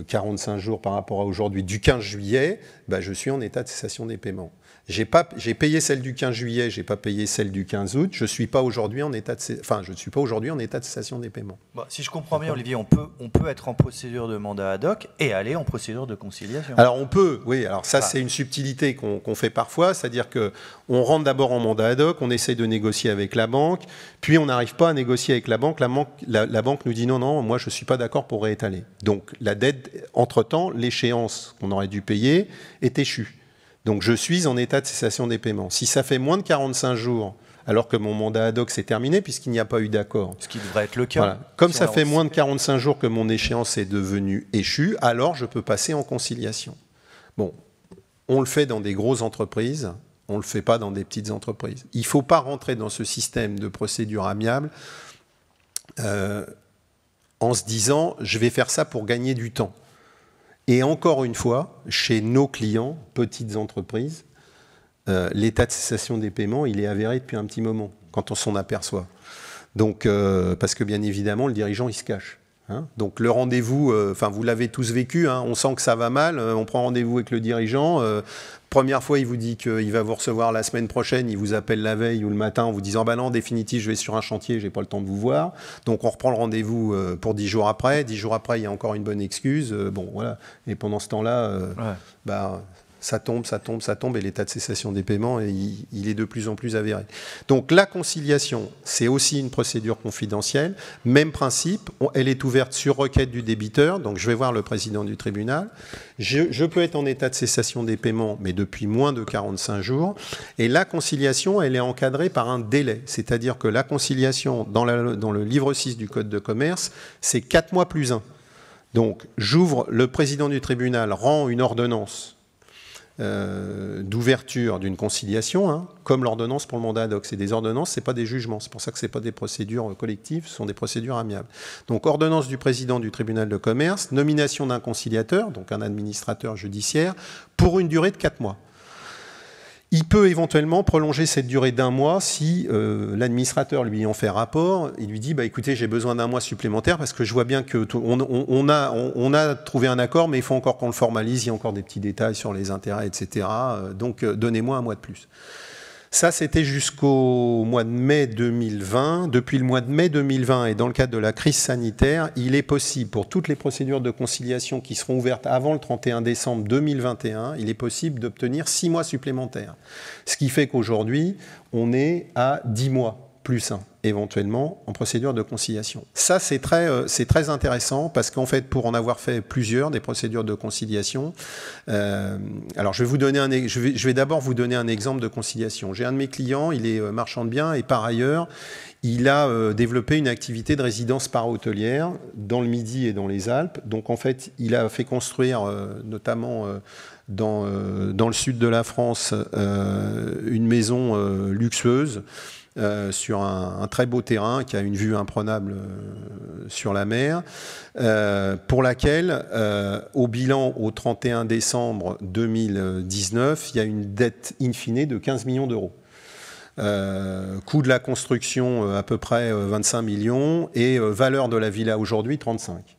B: 45 euh, jours par rapport à aujourd'hui, du 15 juillet, bah, je suis en état de cessation des paiements. J'ai pas, j'ai payé celle du 15 juillet, j'ai pas payé celle du 15 août. Je suis pas aujourd'hui en état de, enfin, je ne suis pas aujourd'hui en état de cessation des paiements.
A: Bah, si je comprends bien, Olivier, on peut, on peut être en procédure de mandat ad hoc et aller en procédure de conciliation. Alors
B: on peut, oui. Alors ça, ah. c'est une subtilité qu'on, fait parfois, c'est-à-dire que on rentre d'abord en mandat ad hoc, on essaie de négocier avec la banque, puis on n'arrive pas à négocier avec la banque. La, banque, banque nous dit non, non, moi je suis pas d'accord pour réétaler. Donc la dette, entre temps, l'échéance qu'on aurait dû payer est échue. Donc je suis en état de cessation des paiements. Si ça fait moins de 45 jours, alors que mon mandat ad hoc s'est terminé puisqu'il n'y a pas eu d'accord. Ce qui devrait être le cas. Comme ça fait moins de 45 jours que mon échéance est devenue échue, alors je peux passer en conciliation. Bon, on le fait dans des grosses entreprises, on ne le fait pas dans des petites entreprises. Il ne faut pas rentrer dans ce système de procédure amiable euh, en se disant je vais faire ça pour gagner du temps. Et encore une fois, chez nos clients, petites entreprises, euh, l'état de cessation des paiements, il est avéré depuis un petit moment, quand on s'en aperçoit. Donc, euh, parce que bien évidemment, le dirigeant, il se cache. Hein. Donc le rendez-vous, euh, enfin vous l'avez tous vécu, hein, on sent que ça va mal, on prend rendez-vous avec le dirigeant, première fois, il vous dit qu'il va vous recevoir la semaine prochaine, il vous appelle la veille ou le matin en vous disant Bah non, définitivement, je vais sur un chantier, j'ai pas le temps de vous voir. Donc on reprend le rendez-vous euh, pour dix jours après. Dix jours après, il y a encore une bonne excuse. Euh, bon, voilà. Et pendant ce temps-là, euh, bah, ça tombe, ça tombe, ça tombe, et l'état de cessation des paiements, il, est de plus en plus avéré. Donc la conciliation, c'est aussi une procédure confidentielle, même principe, elle est ouverte sur requête du débiteur, donc je vais voir le président du tribunal, je, peux être en état de cessation des paiements, mais depuis moins de 45 jours, et la conciliation, elle est encadrée par un délai, c'est-à-dire que la conciliation, dans, dans le livre 6 du Code de commerce, c'est 4 mois plus 1. Donc j'ouvre, le président du tribunal rend une ordonnance euh, d'ouverture d'une conciliation, hein, comme l'ordonnance pour le mandat ad hoc. C'est des ordonnances, ce n'est pas des jugements. C'est pour ça que ce n'est pas des procédures collectives, ce sont des procédures amiables. Donc ordonnance du président du tribunal de commerce, nomination d'un conciliateur, donc un administrateur judiciaire, pour une durée de 4 mois. Il peut éventuellement prolonger cette durée d'un mois si euh, l'administrateur lui en fait rapport. Il lui dit bah, écoutez, j'ai besoin d'un mois supplémentaire parce que je vois bien que on, on, a, trouvé un accord, mais il faut encore qu'on le formalise. Il y a encore des petits détails sur les intérêts, etc. Euh, donc, euh, donnez-moi un mois de plus. Ça, c'était jusqu'au mois de mai 2020. Depuis le mois de mai 2020 et dans le cadre de la crise sanitaire, il est possible pour toutes les procédures de conciliation qui seront ouvertes avant le 31 décembre 2021, il est possible d'obtenir six mois supplémentaires. Ce qui fait qu'aujourd'hui, on est à 10 mois plus un éventuellement en procédure de conciliation. Ça, c'est très, euh, c'est très intéressant parce qu'en fait, pour en avoir fait plusieurs des procédures de conciliation, euh, alors je vais vous donner un, je vais, je vais d'abord vous donner un exemple de conciliation. J'ai un de mes clients, il est euh, marchand de biens et par ailleurs, il a euh, développé une activité de résidence par hôtelière dans le Midi et dans les Alpes. Donc en fait, il a fait construire notamment dans, dans le sud de la France une maison luxueuse euh, sur un, très beau terrain qui a une vue imprenable euh, sur la mer, euh, pour laquelle, au bilan au 31 décembre 2019, il y a une dette in fine de 15 millions d'euros. coût de la construction à peu près 25 millions et valeur de la villa aujourd'hui 35.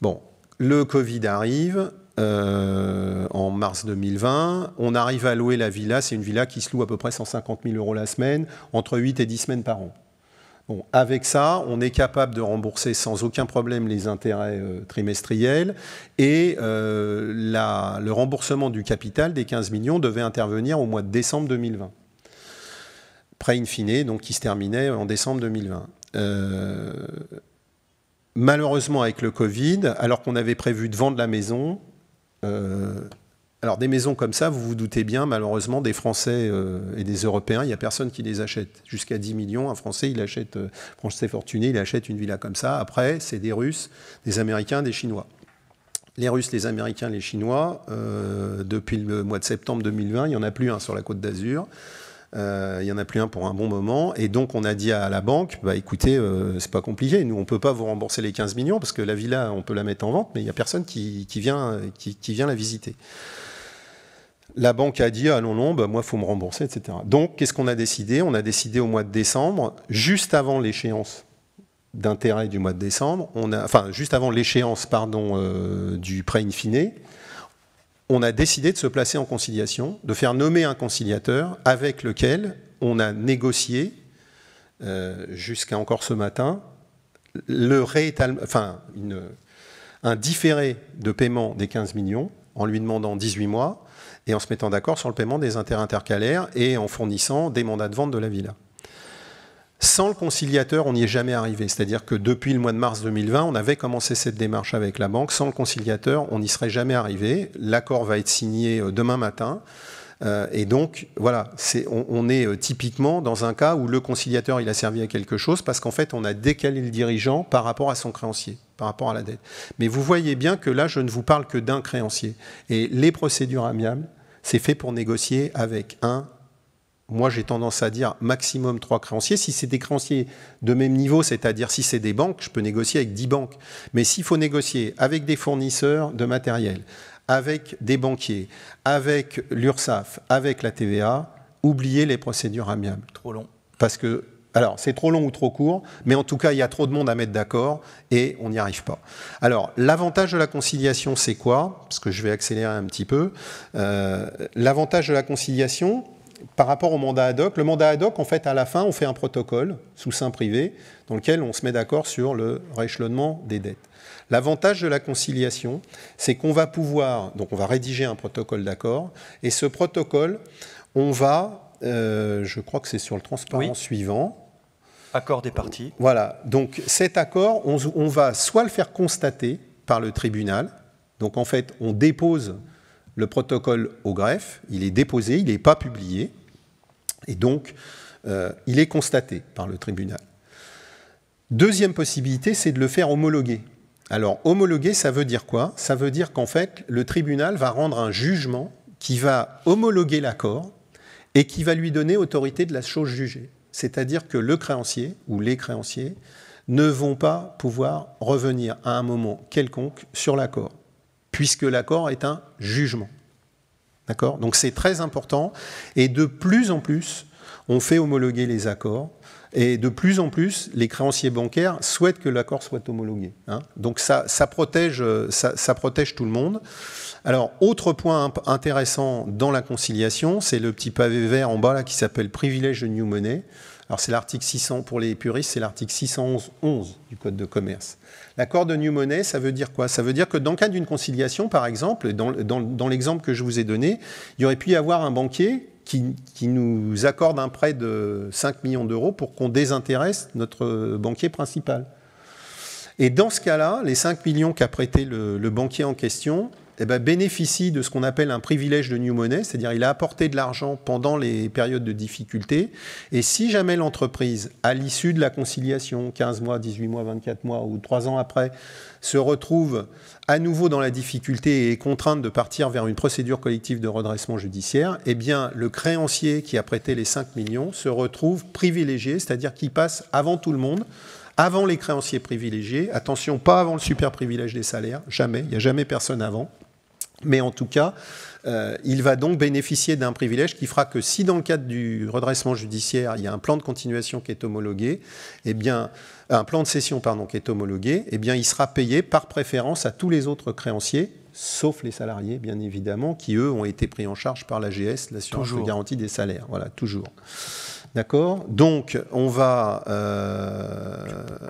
B: Bon, le Covid arrive, euh, en mars 2020. On arrive à louer la villa. C'est une villa qui se loue à peu près 150 000 euros la semaine, entre 8 et 10 semaines par an. Bon, avec ça, on est capable de rembourser sans aucun problème les intérêts euh, trimestriels et euh, le remboursement du capital des 15 millions devait intervenir au mois de décembre 2020. Prêt in fine, donc qui se terminait en décembre 2020. malheureusement, avec le Covid, alors qu'on avait prévu de vendre la maison, euh, alors des maisons comme ça, vous vous doutez bien, malheureusement, des Français euh, et des Européens, il n'y a personne qui les achète. Jusqu'à 10 millions, un Français, il achète, euh, fortuné, il achète une villa comme ça. Après, c'est des Russes, des Américains, des Chinois. Les Russes, les Américains, les Chinois, depuis le mois de septembre 2020, il n'y en a plus un sur la côte d'Azur. Euh, il n'y en a plus un pour un bon moment. Et donc, on a dit à la banque, bah, écoutez, euh, c'est pas compliqué. Nous, on peut pas vous rembourser les 15 millions parce que la villa, on peut la mettre en vente, mais il n'y a personne qui, vient, la visiter la banque a dit ah non non, moi bah, moi faut me rembourser, etc. Donc qu'est-ce qu'on a décidé On a décidé au mois de décembre, juste avant l'échéance d'intérêt du mois de décembre, on a, enfin juste avant l'échéance pardon euh, du prêt in on a décidé de se placer en conciliation, de faire nommer un conciliateur avec lequel on a négocié, euh, jusqu'à encore ce matin, le enfin, un différé de paiement des 15 millions en lui demandant 18 mois et en se mettant d'accord sur le paiement des intérêts intercalaires et en fournissant des mandats de vente de la villa. Sans le conciliateur, on n'y est jamais arrivé. C'est-à-dire que depuis le mois de mars 2020, on avait commencé cette démarche avec la banque. Sans le conciliateur, on n'y serait jamais arrivé. L'accord va être signé euh, demain matin. Euh, et donc, voilà, on, on, est euh, typiquement dans un cas où le conciliateur, il a servi à quelque chose parce qu'en fait, on a décalé le dirigeant par rapport à son créancier, par rapport à la dette. Mais vous voyez bien que là, je ne vous parle que d'un créancier. Et les procédures amiables, c'est fait pour négocier avec un moi j'ai tendance à dire maximum trois créanciers. Si c'est des créanciers de même niveau, c'est-à-dire si c'est des banques, je peux négocier avec dix banques. Mais s'il faut négocier avec des fournisseurs de matériel, avec des banquiers, avec l'URSSAF, avec la TVA, oubliez les procédures amiables. Trop long. Parce que, alors, c'est trop long ou trop court, mais en tout cas, il y a trop de monde à mettre d'accord et on n'y arrive pas. Alors, l'avantage de la conciliation, c'est quoi Parce que je vais accélérer un petit peu. Euh, l'avantage de la conciliation, par rapport au mandat ad hoc, le mandat ad hoc, en fait, à la fin, on fait un protocole sous sein privé dans lequel on se met d'accord sur le réchelonnement des dettes. L'avantage de la conciliation, c'est qu'on va pouvoir, donc on va rédiger un protocole d'accord, et ce protocole, on va, euh, je crois que c'est sur le transparent suivant. Accord des parties. Voilà, donc cet accord, on, va soit le faire constater par le tribunal, donc en fait, on dépose le protocole au greffe, il est déposé, il n'est pas publié, et donc euh, il est constaté par le tribunal. Deuxième possibilité, c'est de le faire homologuer. Alors homologuer, ça veut dire quoi Ça veut dire qu'en fait, le tribunal va rendre un jugement qui va homologuer l'accord et qui va lui donner autorité de la chose jugée. C'est-à-dire que le créancier ou les créanciers ne vont pas pouvoir revenir à un moment quelconque sur l'accord puisque l'accord est un jugement. D'accord Donc c'est très important. Et de plus en plus, on fait homologuer les accords. Et de plus en plus, les créanciers bancaires souhaitent que l'accord soit homologué. Hein. Donc ça, protège, protège, tout le monde. Alors, autre point intéressant dans la conciliation, c'est le petit pavé vert en bas là, qui s'appelle privilège de New Money. Alors c'est l'article 600, pour les puristes, c'est l'article 611 du Code de commerce. L'accord de New Money, ça veut dire quoi Ça veut dire que dans le cas d'une conciliation, par exemple, dans, dans, l'exemple que je vous ai donné, il y aurait pu y avoir un banquier qui, nous accorde un prêt de 5 millions d'euros pour qu'on désintéresse notre banquier principal. Et dans ce cas-là, les 5 millions qu'a prêté le banquier en question, eh ben, bénéficie de ce qu'on appelle un privilège de new money, c'est-à-dire il a apporté de l'argent pendant les périodes de difficulté. Et si jamais l'entreprise, à l'issue de la conciliation, 15 mois, 18 mois, 24 mois ou 3 ans après, se retrouve à nouveau dans la difficulté et est contrainte de partir vers une procédure collective de redressement judiciaire, eh bien, le créancier qui a prêté les 5 millions se retrouve privilégié, c'est-à-dire qu'il passe avant tout le monde avant les créanciers privilégiés. Attention, pas avant le super privilège des salaires, jamais, il n'y a jamais personne avant. Mais en tout cas, euh, il va donc bénéficier d'un privilège qui fera que si dans le cadre du redressement judiciaire, il y a un plan de continuation qui est homologué, eh bien, un plan de cession pardon, qui est homologué, eh bien, il sera payé par préférence à tous les autres créanciers, sauf les salariés, bien évidemment, qui, eux, ont été pris en charge par l'AGS, l'assurance de garantie des salaires. Voilà, toujours. D'accord Donc, on va. Euh,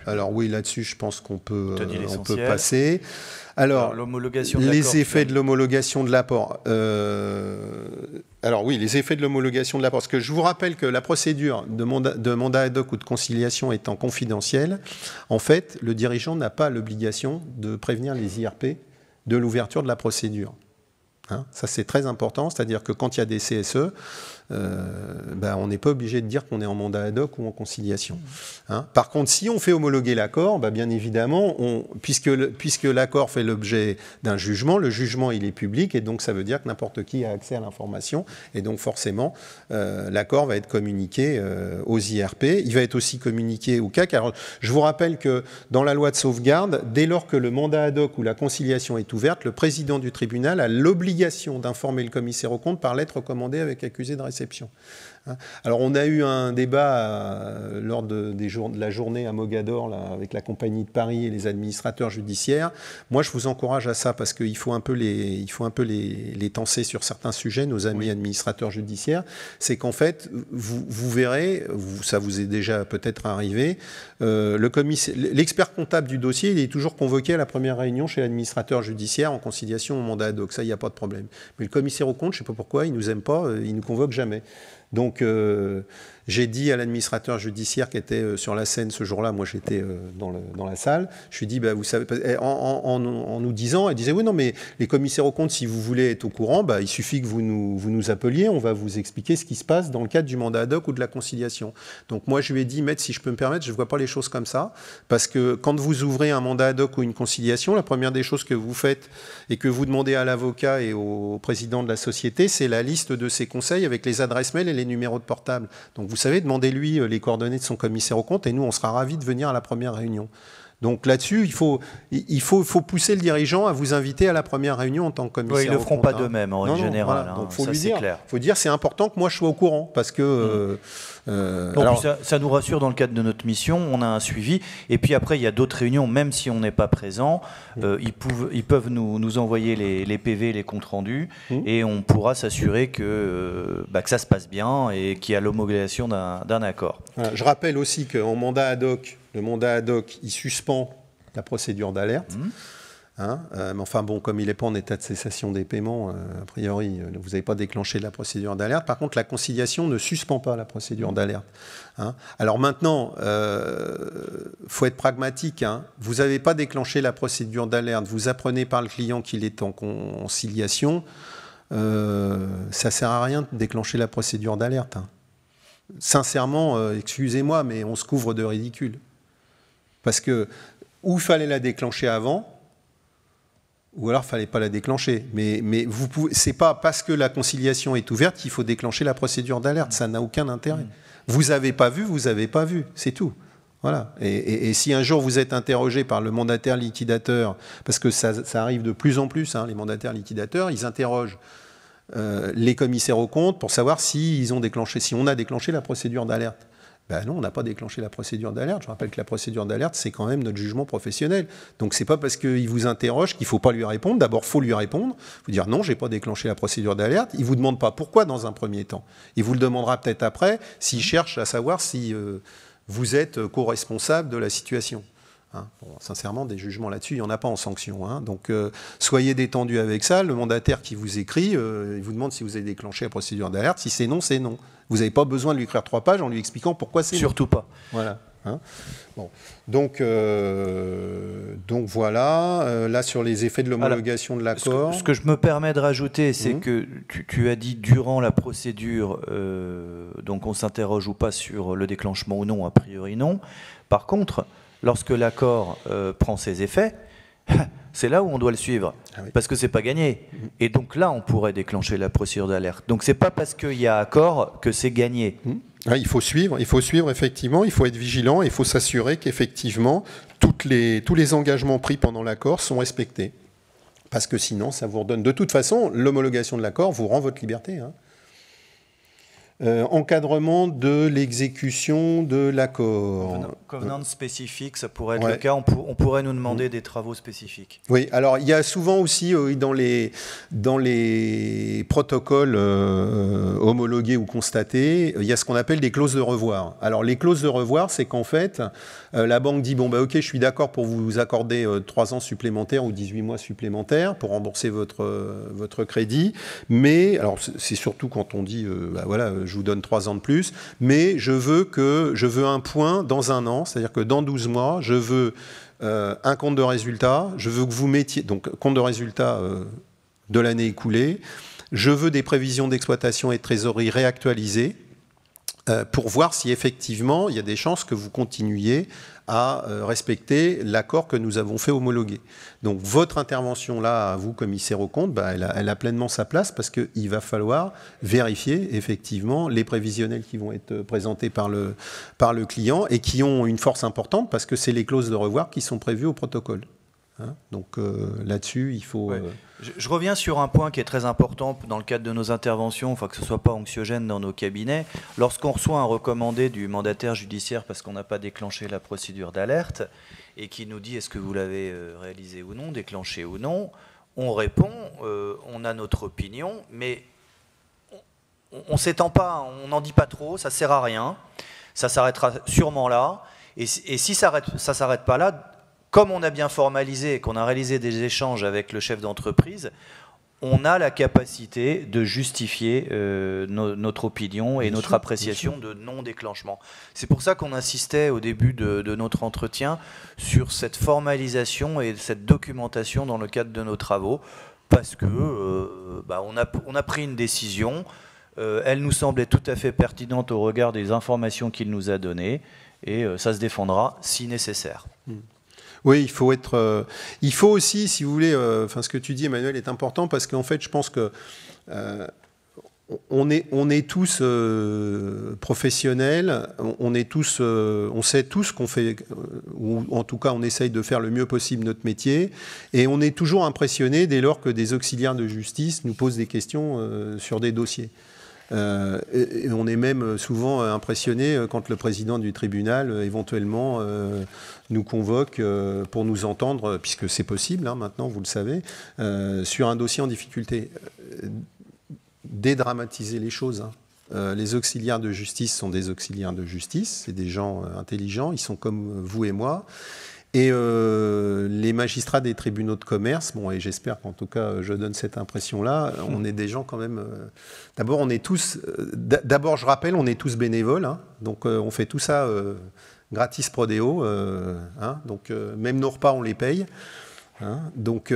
B: alors, oui, là-dessus, je pense qu'on peut, euh, on peut passer. Alors, les effets de l'homologation de l'apport. Euh, alors oui, les effets de l'homologation de l'apport. Parce que je vous rappelle que la procédure de mandat, de ad hoc ou de conciliation étant confidentielle, en fait, le dirigeant n'a pas l'obligation de prévenir les IRP de l'ouverture de la procédure. Hein, ça, c'est très important, c'est-à-dire que quand il y a des CSE, euh, ben, on n'est pas obligé de dire qu'on est en mandat ad hoc ou en conciliation. Hein. Par contre, si on fait homologuer l'accord, ben, bien évidemment, on, puisque, puisque l'accord fait l'objet d'un jugement, le jugement il est public et donc ça veut dire que n'importe qui a accès à l'information et donc forcément euh, l'accord va être communiqué euh, aux IRP. Il va être aussi communiqué au CAC. Alors, je vous rappelle que dans la loi de sauvegarde, dès lors que le mandat ad hoc ou la conciliation est ouverte, le président du tribunal a l'obligation d'informer le commissaire au compte par lettre recommandée avec accusé de réception réception. Hein. Alors on a eu un débat euh, lors de, la journée à Mogador avec la compagnie de Paris et les administrateurs judiciaires. Moi je vous encourage à ça parce qu'il faut un peu, les, il faut un peu les, tenser sur certains sujets, nos amis administrateurs judiciaires. C'est qu'en fait, vous, verrez, ça vous est déjà peut-être arrivé, euh, l'expert comptable du dossier, il est toujours convoqué à la première réunion chez l'administrateur judiciaire en conciliation au mandat ad Ça, il n'y a pas de problème. Mais le commissaire au compte, je ne sais pas pourquoi, il ne nous aime pas, euh, il ne nous convoque jamais. Donc, euh, j'ai dit à l'administrateur judiciaire qui était euh, sur la scène ce jour-là, moi j'étais euh, dans, la salle, je lui ai dit, bah, vous savez, eh, en, nous disant, elle disait, oui, non, mais les commissaires aux comptes, si vous voulez être au courant, bah, il suffit que vous nous, appeliez, on va vous expliquer ce qui se passe dans le cadre du mandat ad hoc ou de la conciliation. Donc moi je lui ai dit, maître, si je peux me permettre, je ne vois pas les choses comme ça, parce que quand vous ouvrez un mandat ad hoc ou une conciliation, la première des choses que vous faites et que vous demandez à l'avocat et au président de la société, c'est la liste de ses conseils avec les adresses mail et les numéros de portable. Donc vous vous savez, demandez-lui euh, les coordonnées de son commissaire au compte et nous, on sera ravis de venir à la première réunion. Donc là-dessus, il, faut, il faut, faut, pousser le dirigeant à vous inviter à la première réunion en tant que commissaire. Oui, ils ne le feront pas hein. d'eux-mêmes en règle générale. Hein. faut lui dire, dire c'est important que moi je sois au courant parce que. Mmh. Euh, euh, alors...
A: ça, nous rassure dans le cadre de
B: notre mission, on a
A: un suivi. Et puis après, il y a d'autres réunions, même si on n'est pas présent, euh, ils, peuvent, ils peuvent nous, envoyer les, PV, les comptes rendus, mmh. et on pourra s'assurer que, euh, bah, que ça se passe bien et qu'il y a l'homologation d'un accord.
B: Euh, je rappelle aussi qu'en mandat ad hoc, le mandat ad hoc, il suspend la procédure d'alerte. Mmh. Hein, euh, mais enfin bon, comme il n'est pas en état de cessation des paiements, euh, a priori, euh, vous n'avez pas déclenché la procédure d'alerte. Par contre, la conciliation ne suspend pas la procédure d'alerte. Hein. Alors maintenant, il faut être pragmatique. Hein. vous n'avez pas déclenché la procédure d'alerte. Vous apprenez par le client qu'il est en conciliation. ça ne sert à rien de déclencher la procédure d'alerte. Sincèrement, excusez-moi, mais on se couvre de ridicule. Parce que où fallait la déclencher avant, ou alors fallait pas la déclencher. Mais, mais vous c'est pas parce que la conciliation est ouverte qu'il faut déclencher la procédure d'alerte. Ça n'a aucun intérêt. Mm. Vous n'avez pas vu, vous n'avez pas vu, c'est tout. Voilà. Et, si un jour vous êtes interrogé par le mandataire liquidateur, parce que ça, arrive de plus en plus, hein, les mandataires liquidateurs, ils interrogent euh, les commissaires aux comptes pour savoir si ils ont déclenché, si on a déclenché la procédure d'alerte. Ben non, on n'a pas déclenché la procédure d'alerte. Je rappelle que la procédure d'alerte, c'est quand même notre jugement professionnel. Donc c'est pas parce qu'il vous interroge qu'il faut pas lui répondre. D'abord, faut lui répondre. Vous dire non, j'ai pas déclenché la procédure d'alerte. Il vous demande pas pourquoi dans un premier temps. Il vous le demandera peut-être après s'il cherche à savoir si euh, vous êtes euh, co-responsable de la situation. Hein. bon, sincèrement, des jugements là-dessus, il n'y en a pas en sanction. Hein. donc, euh, soyez détendu avec ça. Le mandataire qui vous écrit, euh, il vous demande si vous avez déclenché la procédure d'alerte. Si c'est non, c'est non. Vous n'avez pas besoin de lui écrire trois pages en lui expliquant pourquoi c'est Surtout pas. Voilà. Hein. Bon. Donc, euh, donc voilà. là, sur les effets de l'homologation de l'accord. Ce, que
A: je me permets de rajouter, c'est mmh. que tu, tu, as dit durant la procédure, donc on s'interroge ou pas sur le déclenchement ou non, a priori non. Par contre, lorsque l'accord euh, prend ses effets, c'est là où on doit le suivre, ah parce que ce n'est pas gagné. Mm-hmm. Et donc là, on pourrait déclencher la procédure d'alerte. Donc c'est pas parce qu'il y a
B: accord que c'est gagné. Mm-hmm. il faut suivre, il faut suivre effectivement, il faut être vigilant, il faut s'assurer qu'effectivement tous les engagements pris pendant l'accord sont respectés, parce que sinon ça vous redonne. De toute façon, l'homologation de l'accord vous rend votre liberté. Hein. Euh, encadrement de l'exécution de l'accord. Covenant euh,
A: spécifique, ça pourrait être le cas. On, pourrait nous demander mm. des travaux spécifiques.
B: Oui, alors il y a souvent aussi euh, dans, les, dans les protocoles homologués ou constatés, il y a ce qu'on appelle des clauses de revoir. Alors les clauses de revoir, c'est qu'en fait, euh, la banque dit bon, bah, ok, je suis d'accord pour vous accorder 3 euh, ans supplémentaires ou 18 mois supplémentaires pour rembourser votre, euh, votre crédit. Mais, alors c'est surtout quand on dit bah, voilà, je vous donne 3 ans de plus, mais je veux, que, je veux un point dans un an, c'est-à-dire que dans 12 mois, je veux. un compte de résultat, je veux que vous mettiez, donc compte de résultat de l'année écoulée, je veux des prévisions d'exploitation et de trésorerie réactualisées, euh, pour voir si effectivement il y a des chances que vous continuiez à euh, respecter l'accord que nous avons fait homologuer. Donc votre intervention là, à vous, commissaire au compte, bah, elle, a, elle, a, pleinement sa place parce qu'il va falloir vérifier effectivement les prévisionnels qui vont être euh, présentés par le, par le client et qui ont une force importante parce que c'est les clauses de revoir qui sont prévues au protocole. Hein? Donc euh, là-dessus, il faut. Euh,
A: je, reviens sur un point qui est très important dans le cadre de nos interventions, enfin que ce ne soit pas anxiogène dans nos cabinets. Lorsqu'on reçoit un recommandé du mandataire judiciaire parce qu'on n'a pas déclenché la procédure d'alerte et qui nous dit est-ce que vous l'avez euh, réalisé ou non, déclenché ou non, on répond, on a notre opinion, mais on ne s'étend pas, on n'en dit pas trop, ça sert à rien, ça s'arrêtera sûrement là. Et, et si ça ne s'arrête pas là, comme on a bien formalisé et qu'on a réalisé des échanges avec le chef d'entreprise, on a la capacité de justifier euh, notre opinion et notre appréciation de non-déclenchement. C'est pour ça qu'on insistait au début de, notre entretien sur cette formalisation et cette documentation dans le cadre de nos travaux, parce que euh, bah, on, a, pris une décision, euh, elle nous semblait tout à fait pertinente au regard des informations qu'il nous a données, et ça se défendra
B: si nécessaire. Oui, il faut être. Euh, il faut aussi, si vous voulez, euh, enfin, ce que tu dis, Emmanuel, est important parce qu'en fait, je pense que euh, on est, tous professionnels, on est tous, on sait tous qu'on fait, ou en tout cas, on essaye de faire le mieux possible notre métier, et on est toujours impressionné dès lors que des auxiliaires de justice nous posent des questions sur des dossiers. Euh, on est même souvent euh, impressionné euh, quand le président du tribunal éventuellement nous convoque pour nous entendre, puisque c'est possible hein, maintenant, vous le savez, sur un dossier en difficulté. Dédramatiser les choses. Hein. les auxiliaires de justice sont des auxiliaires de justice, c'est des gens intelligents, ils sont comme vous et moi. Et euh, les magistrats des tribunaux de commerce, bon, et j'espère qu'en tout cas je donne cette impression-là, hmm. on est des gens quand même. Euh, d'abord, on est tous. Euh, d'abord, je rappelle, on est tous bénévoles, hein. donc on fait tout ça gratis prodéo, hein, donc même nos repas, on les paye. Hein. donc,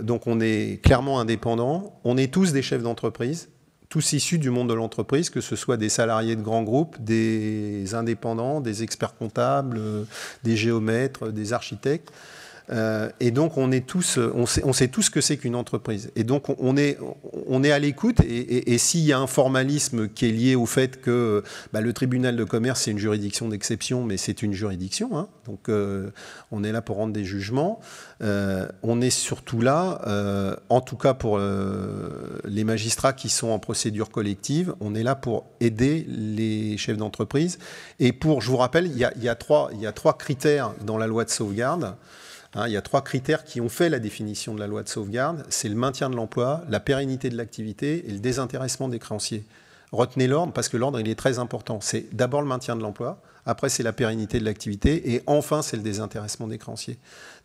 B: donc on est clairement indépendants, on est tous des chefs d'entreprise, tous issus du monde de l'entreprise, que ce soit des salariés de grands groupes, des indépendants, des experts comptables, euh, des géomètres, des architectes. Euh, et donc, on, est tous, euh, on, sait, on tous ce que c'est qu'une entreprise. Et donc, on est, on est à l'écoute. Et, s'il y a un formalisme qui est lié au fait que euh, bah, le tribunal de commerce, c'est une juridiction d'exception, mais c'est une juridiction. Hein. donc, on est là pour rendre des jugements. on est surtout là, en tout cas pour les magistrats qui sont en procédure collective, on est là pour aider les chefs d'entreprise. Et pour, je vous rappelle, il y a trois critères dans la loi de sauvegarde. Hein, il y a trois critères qui ont fait la définition de la loi de sauvegarde. C'est le maintien de l'emploi, la pérennité de l'activité et le désintéressement des créanciers. Retenez l'ordre parce que l'ordre, il est très important. C'est d'abord le maintien de l'emploi, après c'est la pérennité de l'activité et enfin c'est le désintéressement des créanciers.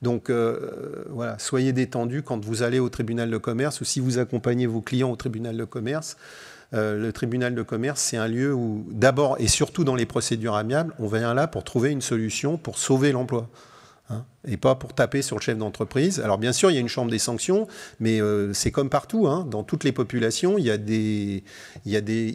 B: Donc euh, voilà, soyez détendus quand vous allez au tribunal de commerce ou si vous accompagnez vos clients au tribunal de commerce. Euh, le tribunal de commerce, c'est un lieu où, d'abord et surtout dans les procédures amiables, on vient là pour trouver une solution pour sauver l'emploi. Hein, et pas pour taper sur le chef d'entreprise. Alors bien sûr, il y a une chambre des sanctions, mais euh, c'est comme partout, hein. dans toutes les populations, il y a des,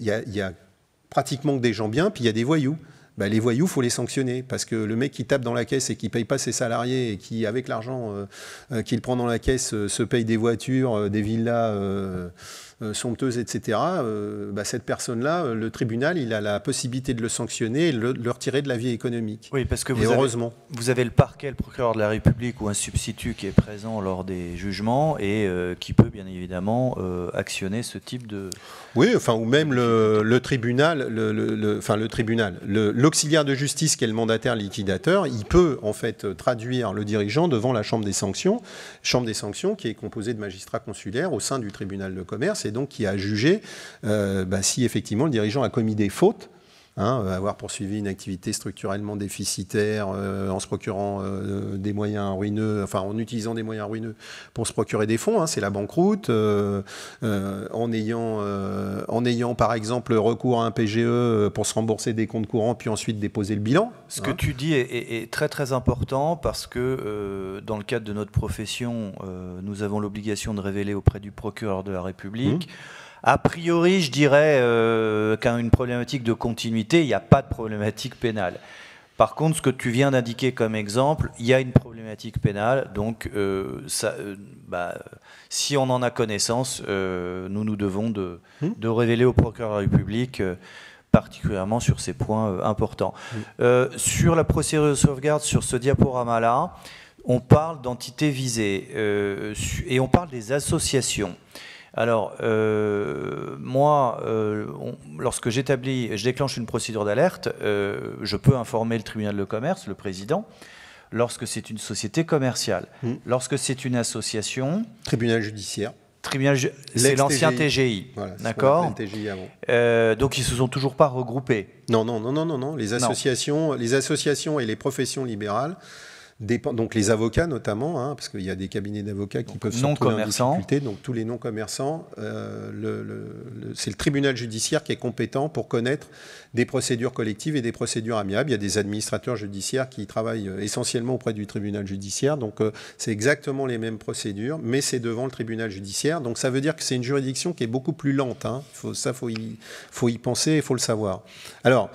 B: pratiquement que des gens bien, puis il y a des voyous. Ben, les voyous, faut les sanctionner parce que le mec qui tape dans la caisse et qui paye pas ses salariés et qui, avec l'argent euh, euh, qu'il prend dans la caisse, se paye des voitures, des villas euh, somptueuse, etc., euh, bah, cette personne-là, euh, le tribunal, il a la possibilité de le sanctionner et le, le retirer de la vie économique. Oui, parce que vous, avez, heureusement.
A: vous avez le parquet, le procureur de la République ou un substitut qui est présent lors des jugements et
B: qui peut bien évidemment actionner ce type de... Oui, enfin, ou même le, tribunal, le, enfin, le tribunal, l'auxiliaire de justice qui est le mandataire liquidateur, il peut en fait traduire le dirigeant devant la chambre des sanctions, chambre des sanctions qui est composée de magistrats consulaires au sein du tribunal de commerce et donc qui a jugé euh, bah, si effectivement le dirigeant a commis des fautes Hein, euh, avoir poursuivi une activité structurellement déficitaire euh, en se procurant euh, des moyens ruineux, enfin en utilisant des moyens ruineux pour se procurer des fonds, hein, c'est la banqueroute, en, ayant, en ayant par exemple recours à un PGE pour se rembourser des comptes courants puis ensuite déposer le bilan.
A: Ce que hein. tu dis est, très très important parce que dans le cadre de notre profession, nous avons l'obligation de révéler auprès du procureur de la République. Mmh. A priori, je dirais euh, une problématique de continuité, il n'y a pas de problématique pénale. Par contre, ce que tu viens d'indiquer comme exemple, il y a une problématique pénale, donc euh, euh, bah, si on en a connaissance, euh, nous nous devons de, hmm. révéler au procureur public particulièrement sur ces points importants. Hmm. sur la procédure de sauvegarde, sur ce diaporama-là, on parle d'entités visées et on parle des associations. Alors, euh, moi, euh, lorsque j'établis, je déclenche une procédure d'alerte, euh, je peux informer le tribunal de commerce, le président, lorsque c'est une société commerciale, hmm. lorsque c'est une association.
B: Tribunal judiciaire. c'est l'ancien TGI, d'accord. donc ils se sont toujours pas regroupés. Non, non, non, non, non, Les associations, non. les associations et les professions libérales donc les avocats notamment, hein, parce qu'il y a des cabinets d'avocats qui peuvent se commerçants. En donc tous les non commerçants, euh, c'est le tribunal judiciaire qui est compétent pour connaître des procédures collectives et des procédures amiables. Il y a des administrateurs judiciaires qui travaillent euh, essentiellement auprès du tribunal judiciaire, donc euh, c'est exactement les mêmes procédures, mais c'est devant le tribunal judiciaire. Donc ça veut dire que c'est une juridiction qui est beaucoup plus lente. Hein. Faut, ça faut y, faut y penser, il faut le savoir. Alors.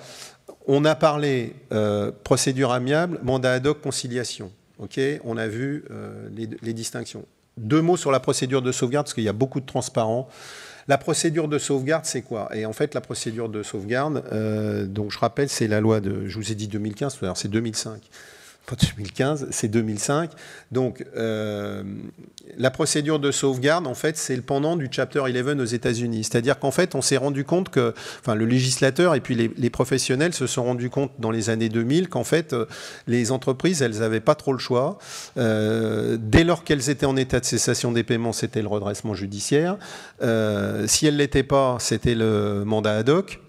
B: On a parlé euh, procédure amiable, mandat ad hoc, conciliation. on a vu euh, les, distinctions. Deux mots sur la procédure de sauvegarde, parce qu'il y a beaucoup de transparents. La procédure de sauvegarde, c'est quoi Et en fait, la procédure de sauvegarde, euh, donc je rappelle, c'est la loi de, je vous ai dit 2015, c'est 2005. 2015, c'est 2005. Donc, euh, la procédure de sauvegarde, en fait, c'est le pendant du Chapter 11 aux États-Unis. C'est-à-dire qu'en fait, on s'est rendu compte que, enfin, le législateur et puis les, professionnels se sont rendus compte dans les années 2000 qu'en fait, euh, les entreprises, elles n'avaient pas trop le choix. Euh, dès lors qu'elles étaient en état de cessation des paiements, c'était le redressement judiciaire. si elles ne l'étaient pas, c'était le mandat ad hoc.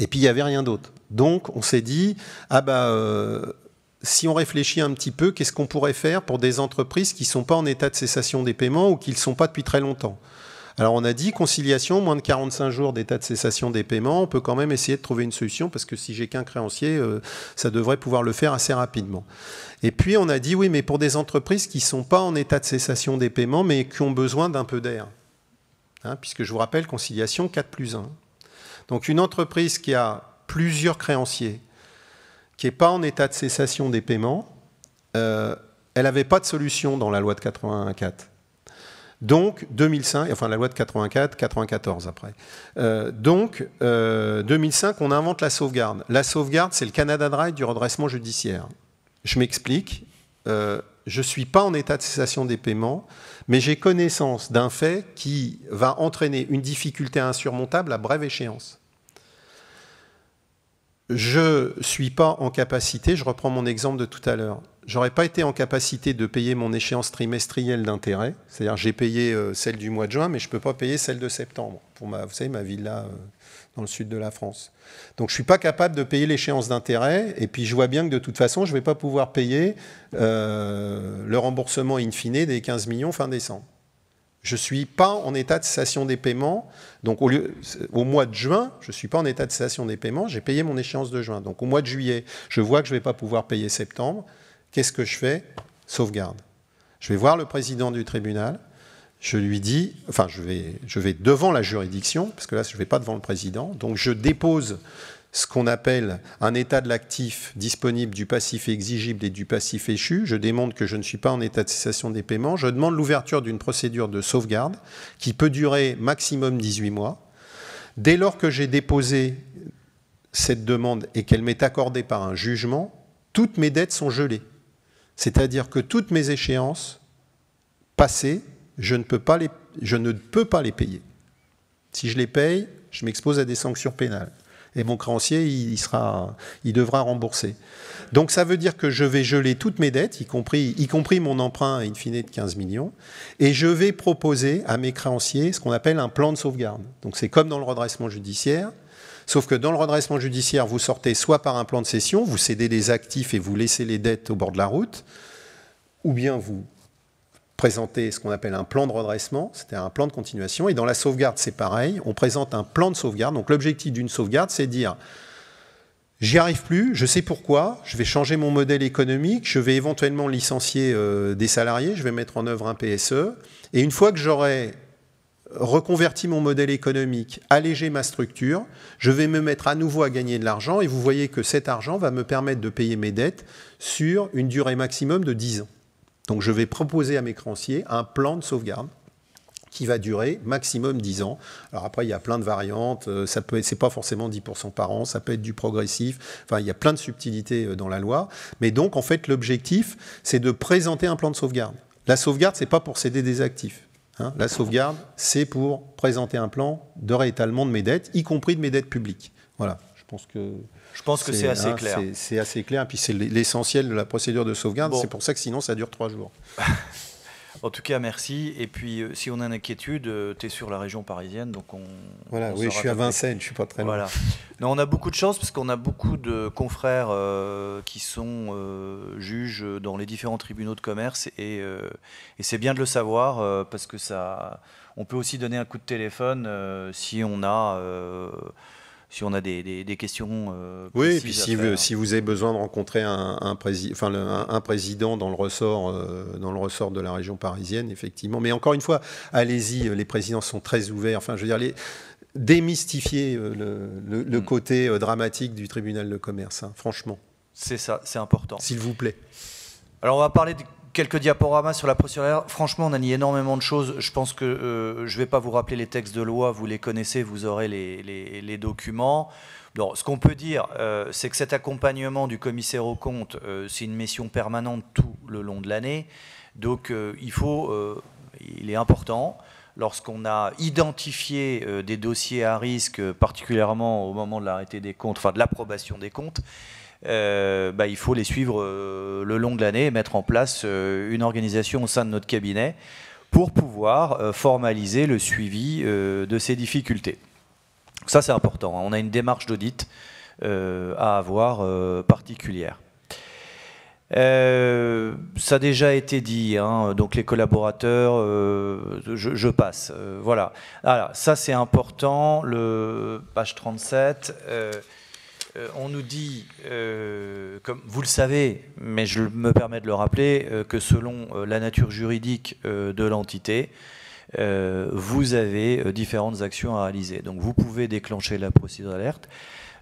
B: Et puis, il n'y avait rien d'autre. Donc, on s'est dit, ah bah, si on réfléchit un petit peu, qu'est-ce qu'on pourrait faire pour des entreprises qui ne sont pas en état de cessation des paiements ou qui ne le sont pas depuis très longtemps alors on a dit conciliation, moins de 45 jours d'état de cessation des paiements, on peut quand même essayer de trouver une solution parce que si j'ai qu'un créancier, euh, ça devrait pouvoir le faire assez rapidement. Et puis on a dit oui, mais pour des entreprises qui ne sont pas en état de cessation des paiements mais qui ont besoin d'un peu d'air, hein, puisque je vous rappelle conciliation 4 plus 1. Donc une entreprise qui a plusieurs créanciers, qui n'est pas en état de cessation des paiements, euh, elle n'avait pas de solution dans la loi de 84. Donc 2005, enfin la loi de 84, 94 après. Euh, donc 2005, euh, on invente la sauvegarde. La sauvegarde, c'est le Canada Drive du redressement judiciaire. Je m'explique. je ne suis pas en état de cessation des paiements, mais j'ai connaissance d'un fait qui va entraîner une difficulté insurmontable à brève échéance je ne suis pas en capacité, je reprends mon exemple de tout à l'heure, j'aurais pas été en capacité de payer mon échéance trimestrielle d'intérêt, c'est-à-dire j'ai payé euh, celle du mois de juin, mais je ne peux pas payer celle de septembre, pour ma, vous savez, ma villa euh, dans le sud de la France. Donc je ne suis pas capable de payer l'échéance d'intérêt, et puis je vois bien que de toute façon, je ne vais pas pouvoir payer euh, le remboursement in fine des 15 millions fin décembre. Je ne suis pas en état de cessation des paiements. Donc au, lieu, au mois de juin, je ne suis pas en état de cessation des paiements. J'ai payé mon échéance de juin. Donc au mois de juillet, je vois que je ne vais pas pouvoir payer septembre. Qu'est-ce que je fais Sauvegarde. Je vais voir le président du tribunal. Je lui dis, enfin je vais, je vais devant la juridiction, parce que là je ne vais pas devant le président. Donc je dépose ce qu'on appelle un état de l'actif disponible du passif exigible et du passif échu. Je démontre que je ne suis pas en état de cessation des paiements. Je demande l'ouverture d'une procédure de sauvegarde qui peut durer maximum 18 mois. Dès lors que j'ai déposé cette demande et qu'elle m'est accordée par un jugement, toutes mes dettes sont gelées. C'est-à-dire que toutes mes échéances passées, je ne peux pas les, je ne peux pas les payer. Si je les paye, je m'expose à des sanctions pénales et mon créancier, il, sera, il devra rembourser. Donc ça veut dire que je vais geler toutes mes dettes, y compris, y compris mon emprunt in fine de 15 millions, et je vais proposer à mes créanciers ce qu'on appelle un plan de sauvegarde. Donc c'est comme dans le redressement judiciaire, sauf que dans le redressement judiciaire, vous sortez soit par un plan de cession, vous cédez les actifs et vous laissez les dettes au bord de la route, ou bien vous présenter ce qu'on appelle un plan de redressement, c'était un plan de continuation. Et dans la sauvegarde, c'est pareil, on présente un plan de sauvegarde. Donc l'objectif d'une sauvegarde, c'est de dire, j'y arrive plus, je sais pourquoi, je vais changer mon modèle économique, je vais éventuellement licencier euh, des salariés, je vais mettre en œuvre un PSE. Et une fois que j'aurai reconverti mon modèle économique, allégé ma structure, je vais me mettre à nouveau à gagner de l'argent et vous voyez que cet argent va me permettre de payer mes dettes sur une durée maximum de 10 ans. Donc je vais proposer à mes créanciers un plan de sauvegarde qui va durer maximum 10 ans. Alors après, il y a plein de variantes. Euh, ça peut, pas forcément 10% par an. Ça peut être du progressif. Enfin, il y a plein de subtilités euh, dans la loi. Mais donc, en fait, l'objectif, c'est de présenter un plan de sauvegarde. La sauvegarde, c'est pas pour céder des actifs. Hein. La sauvegarde, c'est pour présenter un plan de réétalement de mes dettes, y compris de mes dettes publiques. Voilà. Je pense que je pense que c'est assez clair. C'est assez clair, puis c'est l'essentiel de la procédure de sauvegarde. C'est pour ça que sinon, ça dure trois jours.
A: En tout cas, merci. Et puis, euh, si on a une inquiétude, euh, tu es sur la région parisienne, donc on. Voilà, oui, je suis à
B: Vincennes, je suis pas très loin. Voilà.
A: on a beaucoup de chance parce qu'on a beaucoup de confrères euh, qui sont juges dans les différents tribunaux de commerce et, et c'est bien de le savoir parce que ça. On peut aussi donner un coup de téléphone si on a si on a des, questions. Euh, oui, et puis hein.
B: si, vous, avez besoin de rencontrer un, enfin, un, président dans le, ressort, euh, dans le ressort de la région parisienne, effectivement. Mais encore une fois, allez-y, euh, les présidents sont très ouverts. Enfin, je veux dire, les, démystifier le, hmm. côté dramatique du tribunal de commerce, hein, franchement. C'est ça, c'est important. S'il vous
A: plaît. Alors on va parler de quelques diaporamas sur la procédure. Franchement, on a dit énormément de choses. Je pense que euh, je ne vais pas vous rappeler les textes de loi, vous les connaissez, vous aurez les, documents. ce qu'on peut dire, euh, c'est que cet accompagnement du commissaire aux comptes, euh, c'est une mission permanente tout le long de l'année. Donc il faut, il est important lorsqu'on a identifié des dossiers à risque, particulièrement au moment de l'arrêté des comptes, enfin de l'approbation des comptes, euh, bah, il faut les suivre euh, le long de l'année et mettre en place euh, une organisation au sein de notre cabinet pour pouvoir formaliser le suivi de ces difficultés. ça, c'est important. Hein. On a une démarche d'audit à avoir particulière. ça a déjà été dit, hein, donc les collaborateurs, je, passe. voilà. Alors, ça c'est important, le page 37. Euh, on nous dit, euh, comme vous le savez, mais je me permets de le rappeler, euh, que selon la nature juridique de l'entité, vous avez différentes actions à réaliser. Donc vous pouvez déclencher la procédure d'alerte.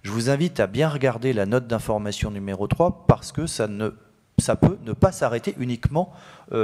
A: Je vous invite à bien regarder la note d'information numéro 3 parce que ça, ne, ça peut ne pas s'arrêter uniquement à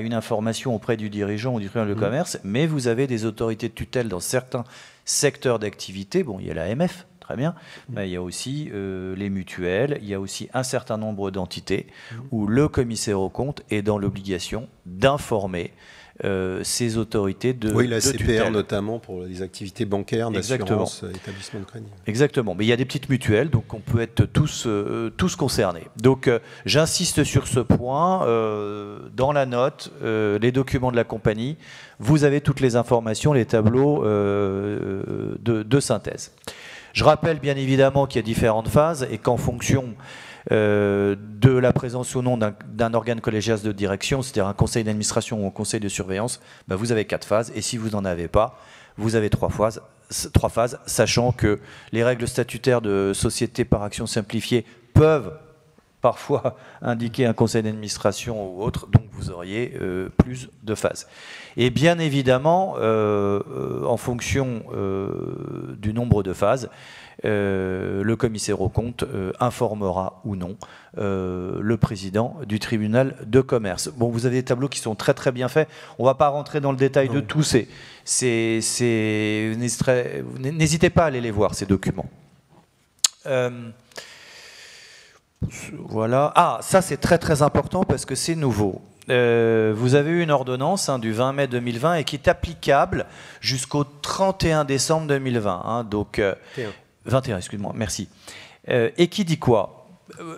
A: une information auprès du dirigeant ou du tribunal de mmh. commerce, mais vous avez des autorités de tutelle dans certains secteurs d'activité. Bon, il y a MF très bien, mm. il y a aussi euh, les mutuelles, il y a aussi un certain nombre d'entités mm. où le commissaire aux comptes est dans l'obligation d'informer ses euh, autorités de Oui, la CPR notamment pour les activités bancaires, d'assurance, établissement de crédit. Exactement, mais il y a des petites mutuelles, donc on peut être tous, euh, tous concernés. Donc j'insiste sur ce point, dans la note, les documents de la compagnie, vous avez toutes les informations, les tableaux de synthèse. Je rappelle bien évidemment qu'il y a différentes phases et qu'en fonction euh, de la présence ou non d'un organe collégial de direction, c'est-à-dire un conseil d'administration ou un conseil de surveillance, bah, vous avez quatre phases. Et si vous n'en avez pas, vous avez trois phases, trois phases, sachant que les règles statutaires de société par action simplifiée peuvent parfois indiquer un conseil d'administration ou autre, donc vous auriez euh, plus de phases. Et bien évidemment, euh, euh, en fonction du nombre de phases, le commissaire au compte informera ou non le président du tribunal de commerce. Bon, vous avez des tableaux qui sont très très bien faits. On ne va pas rentrer dans le détail de tous ces... N'hésitez pas à aller les voir, ces documents. Voilà. Ah, ça c'est très très important parce que c'est nouveau. Euh, vous avez eu une ordonnance hein, du 20 mai 2020 et qui est applicable jusqu'au 31 décembre 2020. Hein. donc 21, euh, excuse-moi, merci. Euh, et qui dit quoi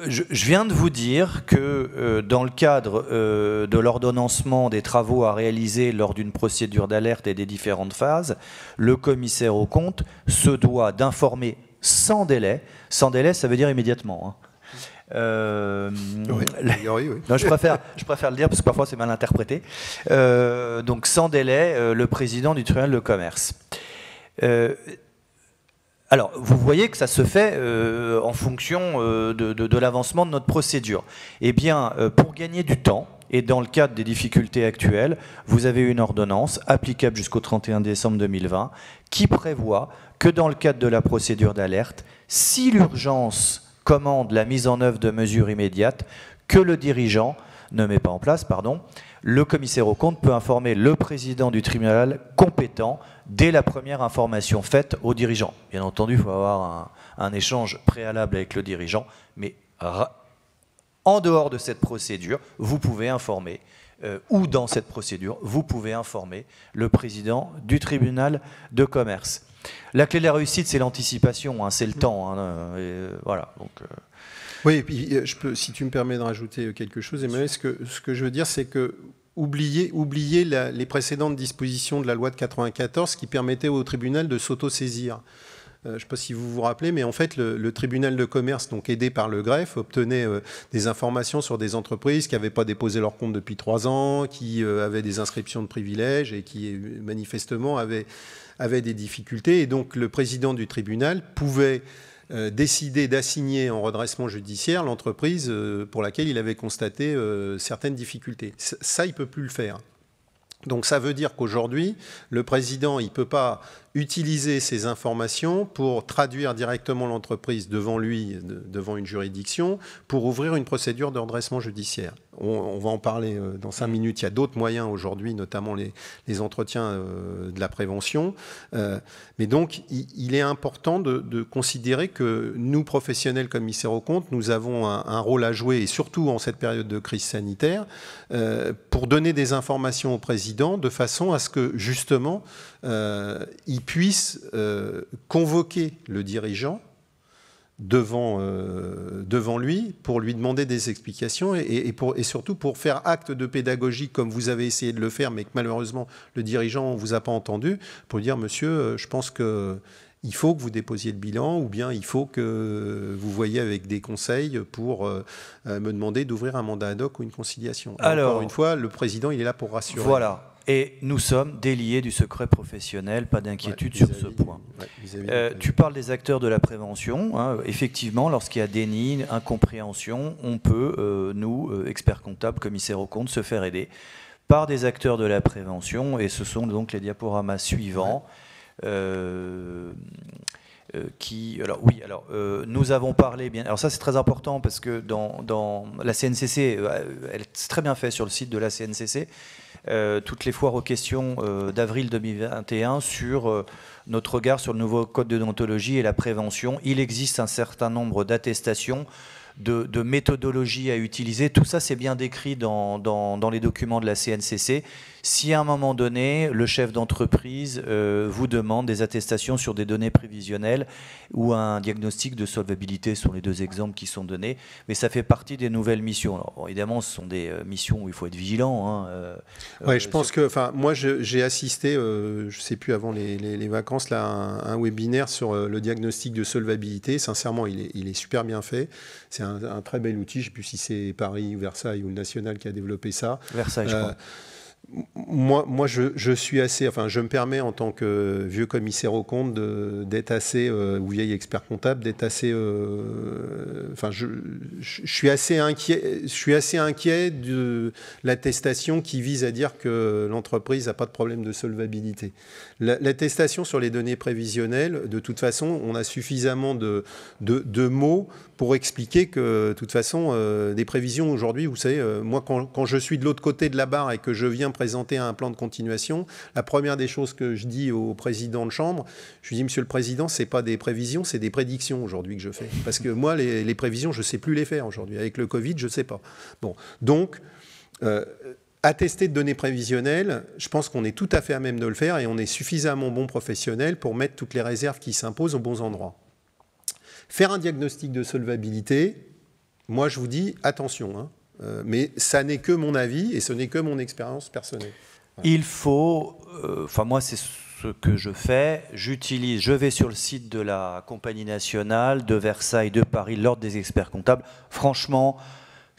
A: je, viens de vous dire que dans le cadre de l'ordonnancement des travaux à réaliser lors d'une procédure d'alerte et des différentes phases, le commissaire au compte se doit d'informer sans délai. Sans délai, ça veut dire immédiatement. Hein. Euh, je, préfère, le dire parce que parfois c'est mal interprété. Euh, donc sans délai, euh, le président du tribunal de commerce. alors, vous voyez que ça se fait en fonction de, de l'avancement de notre procédure. Eh bien, pour gagner du temps, et dans le cadre des difficultés actuelles, vous avez une ordonnance applicable jusqu'au 31 décembre 2020 qui prévoit que dans le cadre de la procédure d'alerte, si l'urgence commande la mise en œuvre de mesures immédiates que le dirigeant ne met pas en place, pardon, le commissaire aux comptes peut informer le président du tribunal compétent dès la première information faite au dirigeant. Bien entendu, il faut avoir un, échange préalable avec le dirigeant, mais en dehors de cette procédure, vous pouvez informer, euh, ou dans cette procédure, vous pouvez informer le président du tribunal de commerce. La clé de la réussite, c'est l'anticipation, hein, c'est le mm. temps. Hein, euh, euh, voilà. Donc, euh.
B: Oui, puis, si tu me permets de rajouter quelque chose, Emmanuel, ce que, ce que je veux dire, c'est que oublier, oublier les précédentes dispositions de la loi de 1994 qui permettaient au tribunal de s'auto-saisir. je ne sais pas si vous vous rappelez, mais en fait, le, tribunal de commerce, donc aidé par le greffe, obtenait des informations sur des entreprises qui n'avaient pas déposé leur compte depuis trois ans, qui avaient des inscriptions de privilèges et qui, manifestement, avaient avait des difficultés et donc le président du tribunal pouvait euh, décider d'assigner en redressement judiciaire l'entreprise euh, pour laquelle il avait constaté euh, certaines difficultés. Ça, il ne peut plus le faire. Donc ça veut dire qu'aujourd'hui, le président, il ne peut pas utiliser ces informations pour traduire directement l'entreprise devant lui, devant une juridiction, pour ouvrir une procédure de redressement judiciaire. On, va en parler euh, dans cinq minutes. Il y a d'autres moyens aujourd'hui, notamment les, entretiens euh, de la prévention. Euh, mais donc, il, est important de, considérer que nous, professionnels comme aux Compte, nous avons un, un, rôle à jouer, et surtout en cette période de crise sanitaire, pour donner des informations au président de façon à ce que, justement, il puisse euh, convoquer le dirigeant devant, euh, devant lui pour lui demander des explications et, pour, et, surtout pour faire acte de pédagogie comme vous avez essayé de le faire, mais que malheureusement le dirigeant ne vous a pas entendu, pour dire monsieur, euh, je pense que il faut que vous déposiez le bilan ou bien il faut que vous voyez avec des conseils pour me demander d'ouvrir un mandat ad hoc ou une conciliation. encore une fois, le président, il est là pour rassurer. Voilà. Et
A: nous sommes déliés du secret professionnel, pas d'inquiétude sur ce point. Euh, tu parles des acteurs de la prévention. Hein. effectivement, lorsqu'il y a déni, incompréhension, on peut, euh, nous, euh, experts comptables, commissaires aux comptes, se faire aider par des acteurs de la prévention. Et ce sont donc les diaporamas suivants. qui, alors oui, alors nous avons parlé bien. Alors ça c'est très important parce que dans, la CNCC, elle est très bien fait sur le site de la CNCC. Euh, toutes les foires aux questions euh, d'avril 2021 sur euh, notre regard sur le nouveau code de déontologie et la prévention. Il existe un certain nombre d'attestations. De, méthodologies à utiliser. Tout ça, c'est bien décrit dans, les documents de la CNCC. Si à un moment donné, le chef d'entreprise euh, vous demande des attestations sur des données prévisionnelles ou un diagnostic de solvabilité, ce sont les deux exemples qui sont donnés, mais ça fait partie des nouvelles
B: missions. évidemment, ce sont des euh, missions où il faut être vigilant. Hein, euh, je pense que, enfin, moi, j'ai assisté, je ne sais plus avant les, vacances, là, un, webinaire sur le diagnostic de solvabilité. Sincèrement, il est, super bien fait. C'est un, un, très bel outil. Je ne sais plus si c'est Paris ou Versailles ou le National qui a développé ça. Versailles, je crois moi, moi je, suis assez, enfin, je me permets en tant que vieux commissaire au compte d'être assez, euh, ou vieil expert comptable, d'être assez, euh, enfin, je, suis assez inquiet, je suis assez inquiet de l'attestation qui vise à dire que l'entreprise n'a pas de problème de solvabilité. L'attestation sur les données prévisionnelles, de toute façon, on a suffisamment de, de, de mots pour expliquer que, de toute façon, euh, des prévisions aujourd'hui, vous savez, euh, moi, quand, je suis de l'autre côté de la barre et que je viens présenter un plan de continuation, la première des choses que je dis au président de chambre, je lui dis, monsieur le président, c'est pas des prévisions, c'est des prédictions aujourd'hui que je fais. Parce que moi, les, prévisions, je sais plus les faire aujourd'hui. Avec le Covid, je sais pas. Bon. Donc, euh, attester de données prévisionnelles, je pense qu'on est tout à fait à même de le faire et on est suffisamment bon professionnel pour mettre toutes les réserves qui s'imposent aux bons endroits. Faire un diagnostic de solvabilité, moi je vous dis attention, hein. euh, mais ça n'est que mon avis et ce n'est que mon expérience personnelle. Il faut, euh, enfin moi c'est
A: ce que je
B: fais, j'utilise, je vais sur le site de la
A: Compagnie nationale, de Versailles, de Paris, l'ordre des experts comptables. Franchement,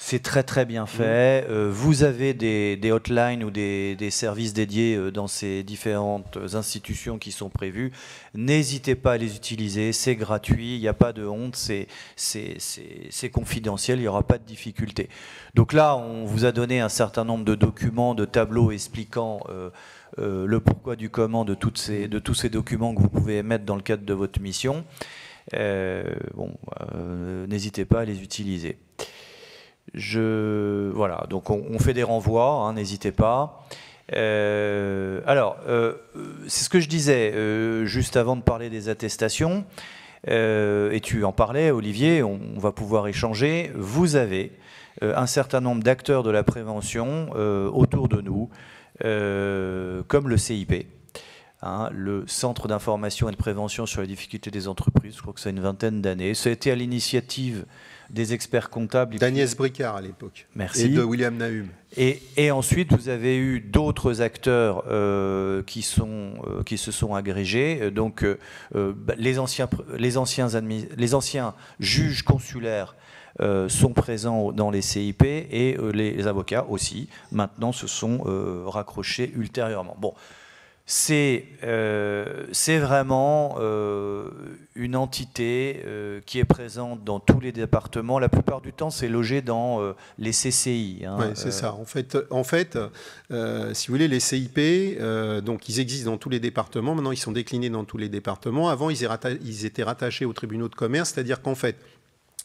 A: c'est très très bien mm. fait. Euh, vous avez des, hotlines ou des, services dédiés euh, dans ces différentes institutions qui sont prévues. N'hésitez pas à les utiliser, c'est gratuit, il n'y a pas de honte, c'est confidentiel, il n'y aura pas de difficulté. Donc là, on vous a donné un certain nombre de documents, de tableaux expliquant... Euh, le pourquoi du comment de, toutes ces, de tous ces documents que vous pouvez mettre dans le cadre de votre mission. n'hésitez pas à les utiliser. Je, voilà, donc on, fait des renvois, hein, n'hésitez pas. Euh, alors, euh, c'est ce que je disais euh, juste avant de parler des attestations, et tu en parlais, Olivier, on, va pouvoir échanger. Vous avez un certain nombre d'acteurs de la prévention autour de nous, comme le CIP. Hein, le Centre d'information et de prévention sur les difficultés des entreprises, je crois que ça a une vingtaine d'années. Ça a été à l'initiative des experts comptables. D'Agnès
B: Bricard à l'époque. Merci. Et de William Nahum.
A: Et, ensuite, vous avez eu d'autres acteurs euh, euh, qui, se sont agrégés. Donc, euh, les, anciens, les, anciens juges consulaires sont présents dans les CIP et les, avocats aussi, maintenant, se sont raccrochés ultérieurement. Bon, euh, c'est vraiment euh, une entité euh, qui est présente dans tous les départements. La plupart du temps, c'est logé dans
B: les CCI. Hein, oui, c'est ça. En fait, en fait si vous voulez, les CIP, donc ils existent dans tous les départements. Maintenant, ils sont déclinés dans tous les départements. Avant, ils, étaient rattachés aux tribunaux de commerce, c'est-à-dire qu'en fait,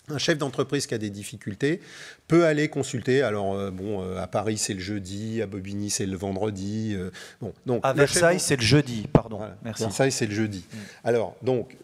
B: un chef d'entreprise qui a des difficultés peut aller consulter. Alors euh, bon, euh, à Paris c'est le jeudi, à Bobigny c'est le vendredi. Euh, bon, donc à Versailles c'est le jeudi,
A: pardon. Merci. Versailles c'est
B: le jeudi. Mm. Alors donc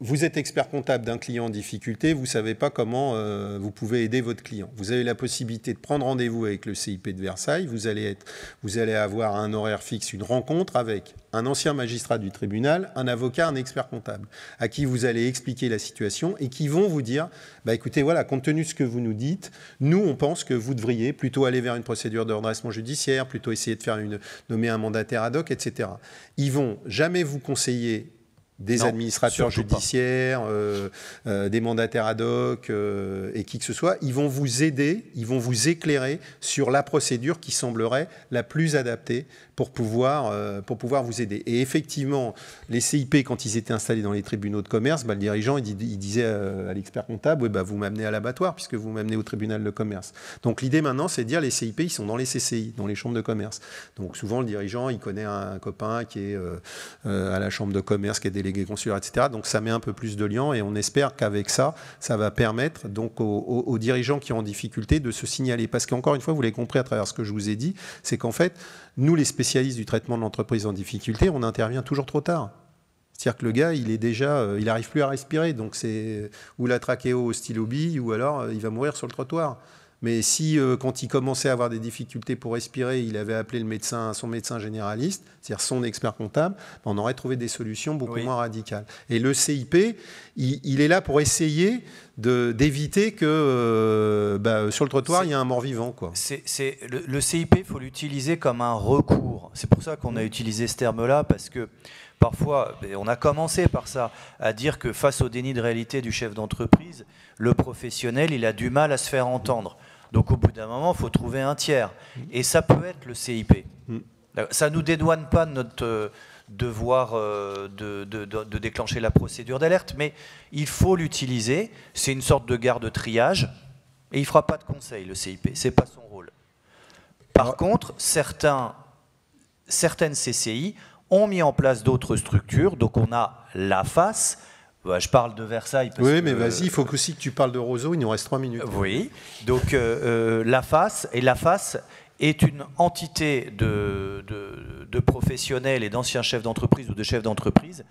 B: vous êtes expert comptable d'un client en difficulté, vous ne savez pas comment euh, vous pouvez aider votre client. Vous avez la possibilité de prendre rendez-vous avec le CIP de Versailles, vous allez, être, vous allez avoir un horaire fixe une rencontre avec un ancien magistrat du tribunal, un avocat, un expert comptable, à qui vous allez expliquer la situation et qui vont vous dire, bah, écoutez, voilà, compte tenu de ce que vous nous dites, nous, on pense que vous devriez plutôt aller vers une procédure de redressement judiciaire, plutôt essayer de faire une, nommer un mandataire ad hoc, etc. Ils vont jamais vous conseiller des administrateurs judiciaires, euh, euh, des mandataires ad hoc euh, et qui que ce soit, ils vont vous aider, ils vont vous éclairer sur la procédure qui semblerait la plus adaptée pour pouvoir, pour pouvoir vous aider. Et effectivement, les CIP, quand ils étaient installés dans les tribunaux de commerce, bah, le dirigeant, il, disait à l'expert comptable, bah, vous m'amenez à l'abattoir puisque vous m'amenez au tribunal de commerce. Donc l'idée maintenant, c'est de dire les CIP, ils sont dans les CCI, dans les chambres de commerce. Donc souvent, le dirigeant, il connaît un, copain qui est à la chambre de commerce, qui est les consulaires, etc. Donc ça met un peu plus de liens et on espère qu'avec ça, ça va permettre donc aux, dirigeants qui ont en difficulté de se signaler. Parce qu'encore une fois, vous l'avez compris à travers ce que je vous ai dit, c'est qu'en fait, nous les spécialistes du traitement de l'entreprise en difficulté, on intervient toujours trop tard. C'est-à-dire que le gars, il est déjà, euh, il n'arrive plus à respirer. Donc c'est ou la trachéo au stylo ou alors euh, il va mourir sur le trottoir. Mais si, euh, quand il commençait à avoir des difficultés pour respirer, il avait appelé le médecin, son médecin généraliste, c'est-à-dire son expert comptable, ben, on aurait trouvé des solutions beaucoup moins radicales. Et le CIP, il, est là pour essayer d'éviter que euh, ben, sur le trottoir, il y ait un mort-vivant.
A: C'est le, le, CIP, il faut l'utiliser comme un recours. C'est pour ça qu'on a utilisé ce terme-là, parce que Parfois, ben, on a commencé par ça, à dire que face au déni de réalité du chef d'entreprise, le professionnel, il a du mal à se faire entendre. Donc au bout d'un moment, il faut trouver un tiers. Et ça peut être le CIP. Mm. Ça ne nous dédouane pas de notre euh, devoir euh, de, déclencher la procédure d'alerte, mais il faut l'utiliser. C'est une sorte de garde triage. Et il ne fera pas de conseil, le CIP. Ce n'est pas son rôle. Par contre, certains, certaines CCI ont mis en place d'autres structures. Donc on a la face. Je parle de Versailles. oui, mais vas-y, il faut aussi que tu parles de Roseau, il nous reste trois minutes. Oui, donc euh, euh la face, et la face est une entité de, professionnels et d'anciens chefs d'entreprise ou de chefs d'entreprise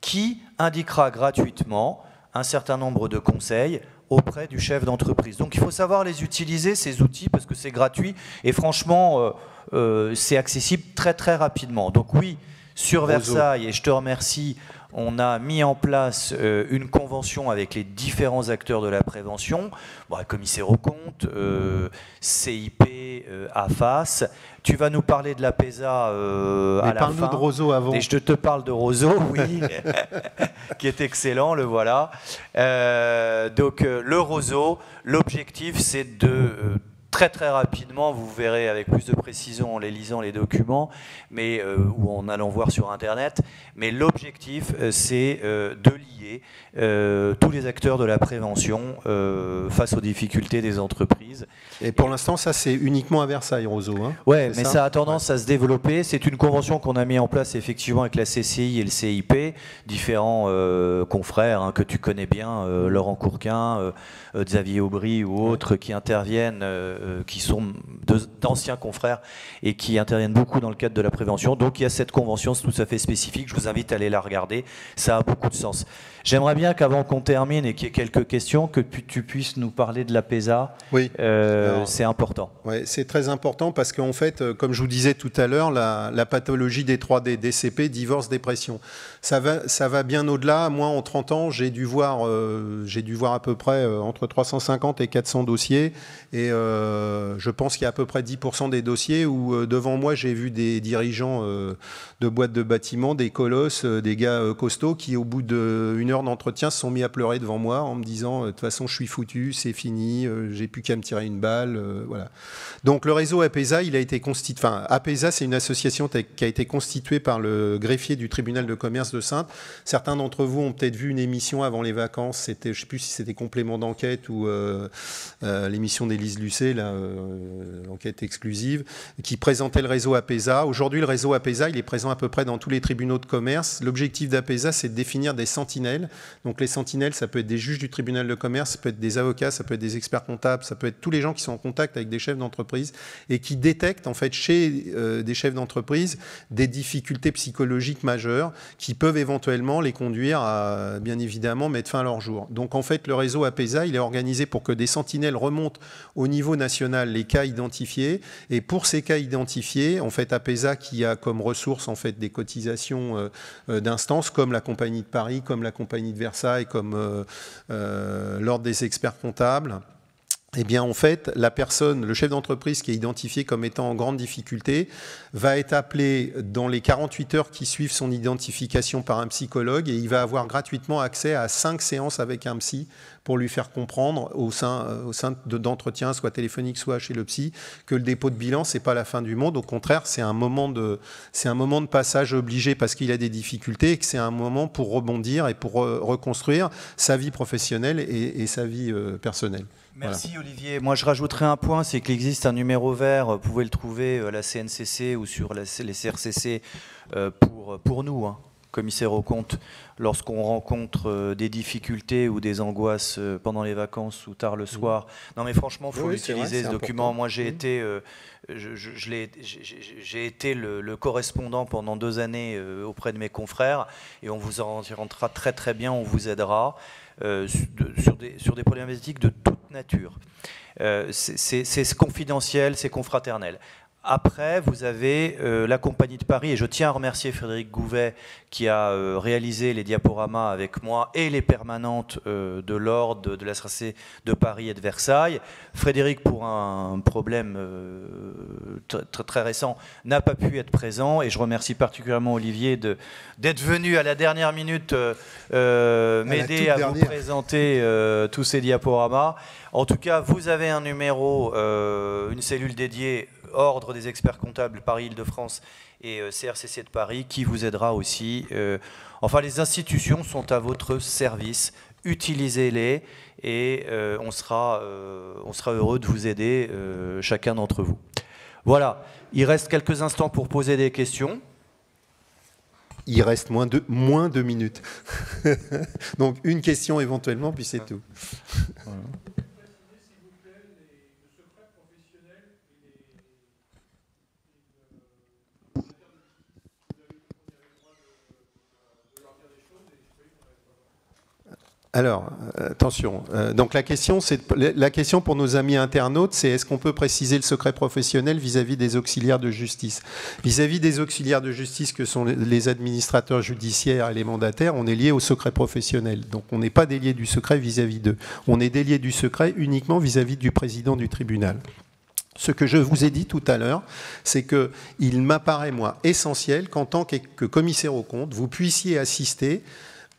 A: qui indiquera gratuitement un certain nombre de conseils auprès du chef d'entreprise. Donc il faut savoir les utiliser, ces outils, parce que c'est gratuit et franchement, euh, euh, c'est accessible très très rapidement. Donc oui, sur Versailles, et je te remercie, on a mis en place euh, une convention avec les différents acteurs de la prévention, bon, commissaire au compte, euh, CIP, euh, AFAS. Tu vas nous parler de la PESA à la fin. de Roseau avant. Et je te parle de Roseau, oui, qui est excellent, le voilà. donc le Roseau, l'objectif c'est de très très rapidement, vous verrez avec plus de précision en les lisant les documents, mais, euh, ou en allant voir sur Internet. Mais l'objectif, euh, c'est euh, de lier tous les acteurs de la prévention face aux difficultés des entreprises.
B: Et pour l'instant, ça c'est uniquement à Versailles, Roseau. Hein
A: ouais, mais ça, a tendance à se développer. C'est une convention qu'on a mis en place effectivement avec la CCI et le CIP, différents confrères hein, que tu connais bien, Laurent Courquin. Euh, Xavier Aubry ou autres qui interviennent, euh, euh, qui sont d'anciens confrères et qui interviennent beaucoup dans le cadre de la prévention. Donc il y a cette convention tout à fait spécifique. Je vous invite à aller la regarder. Ça a beaucoup de sens. J'aimerais bien qu'avant qu'on termine et qu'il y ait quelques questions, que tu puisses nous parler de la PESA. Oui.
B: Euh,
A: c'est important.
B: Oui, c'est très important parce qu'en fait, euh, comme je vous disais tout à l'heure, la, pathologie des 3D, DCP, divorce, dépression, ça va, ça va bien au-delà. Moi, en 30 ans, j'ai dû voir, euh, j'ai dû voir à peu près entre 350 et 400 dossiers. Et je pense qu'il y a à peu près 10% des dossiers où devant moi, j'ai vu des dirigeants de boîtes de bâtiments, des colosses, des gars costauds qui, au bout d'une heure d'entretien se sont mis à pleurer devant moi en me disant euh, de toute façon je suis foutu, c'est fini, euh, j'ai plus qu'à me tirer une balle, euh, voilà. Donc le réseau APESA, il a été constitué, enfin APESA c'est une association qui a été constituée par le greffier du tribunal de commerce de Sainte. Certains d'entre vous ont peut-être vu une émission avant les vacances, c'était, je sais plus si c'était complément d'enquête ou l'émission d'Élise Lucet, l'enquête exclusive, qui présentait le réseau APESA. Aujourd'hui le réseau APESA, il est présent à peu près dans tous les tribunaux de commerce. L'objectif d'APESA, c'est de définir des sentinelles donc les sentinelles, ça peut être des juges du tribunal de commerce, ça peut être des avocats, ça peut être des experts comptables, ça peut être tous les gens qui sont en contact avec des chefs d'entreprise et qui détectent en fait chez euh, des chefs d'entreprise des difficultés psychologiques majeures qui peuvent éventuellement les conduire à bien évidemment mettre fin à leur jour. Donc en fait le réseau APESA, il est organisé pour que des sentinelles remontent au niveau national les cas identifiés et pour ces cas identifiés, en fait APESA qui a comme ressource en fait des cotisations euh, euh, d'instances comme la compagnie de Paris, comme la compagnie de Versailles comme euh, euh, l'ordre des experts comptables eh bien, en fait, la personne, le chef d'entreprise qui est identifié comme étant en grande difficulté, va être appelé dans les 48 heures qui suivent son identification par un psychologue et il va avoir gratuitement accès à cinq séances avec un psy pour lui faire comprendre au sein, euh, au sein d'entretiens, soit téléphoniques, soit chez le psy, que le dépôt de bilan, n'est pas la fin du monde. Au contraire, c'est un moment de, un moment de passage obligé parce qu'il a des difficultés et que c'est un moment pour rebondir et pour reconstruire sa vie professionnelle et sa vie euh, personnelle. Merci
A: Olivier. Moi je rajouterai un point, c'est qu'il existe un numéro vert, vous pouvez le trouver à euh, la CNCC ou sur les CRCC euh, pour, euh, pour nous, hein, commissaire aux comptes, lorsqu'on rencontre des difficultés ou des angoisses pendant les vacances ou tard le mmh. soir. Non mais franchement, il faut utiliser ce document. Moi j'ai mmh. été, je, été le, correspondant pendant deux années auprès de mes confrères et on vous en rentrera très très bien, on vous aidera. Euh, sur, des, sur des problématiques de toute nature. Euh, c'est confidentiel, c'est confraternel. Après, vous avez euh, la Compagnie de Paris, et je tiens à remercier Frédéric Gouvet qui a euh, réalisé les diaporamas avec moi et les permanentes euh, de l'Ordre, de, la SRC de Paris et de Versailles. Frédéric, pour un, problème très, récent, n'a pas pu être présent, et je remercie particulièrement Olivier d'être venu à la dernière minute m'aider à vous présenter tous ces diaporamas. En tout cas, vous avez un numéro, une cellule dédiée Ordre des experts comptables Paris-Île-de-France et CRCC euh, de Paris qui vous aidera aussi. Euh, enfin, les institutions sont à votre service. Utilisez-les et euh, on, sera, on sera heureux de vous aider, chacun d'entre vous. Voilà, il reste quelques instants pour poser des questions
B: il reste moins de moins deux minutes. Donc une question éventuellement, puis c'est tout. Voilà. Alors, euh, attention. Euh, donc la question, c'est la question pour nos amis internautes, c'est est-ce qu'on peut préciser le secret professionnel vis-à-vis des auxiliaires de justice Vis-à-vis des auxiliaires de justice que sont les administrateurs judiciaires et les mandataires, on est lié au secret professionnel. Donc on n'est pas délié du secret vis-à-vis d'eux. On est délié du secret uniquement vis-à-vis du président du tribunal. Ce que je vous ai dit tout à l'heure, c'est qu'il m'apparaît moi essentiel qu'en tant que commissaire au compte, vous puissiez assister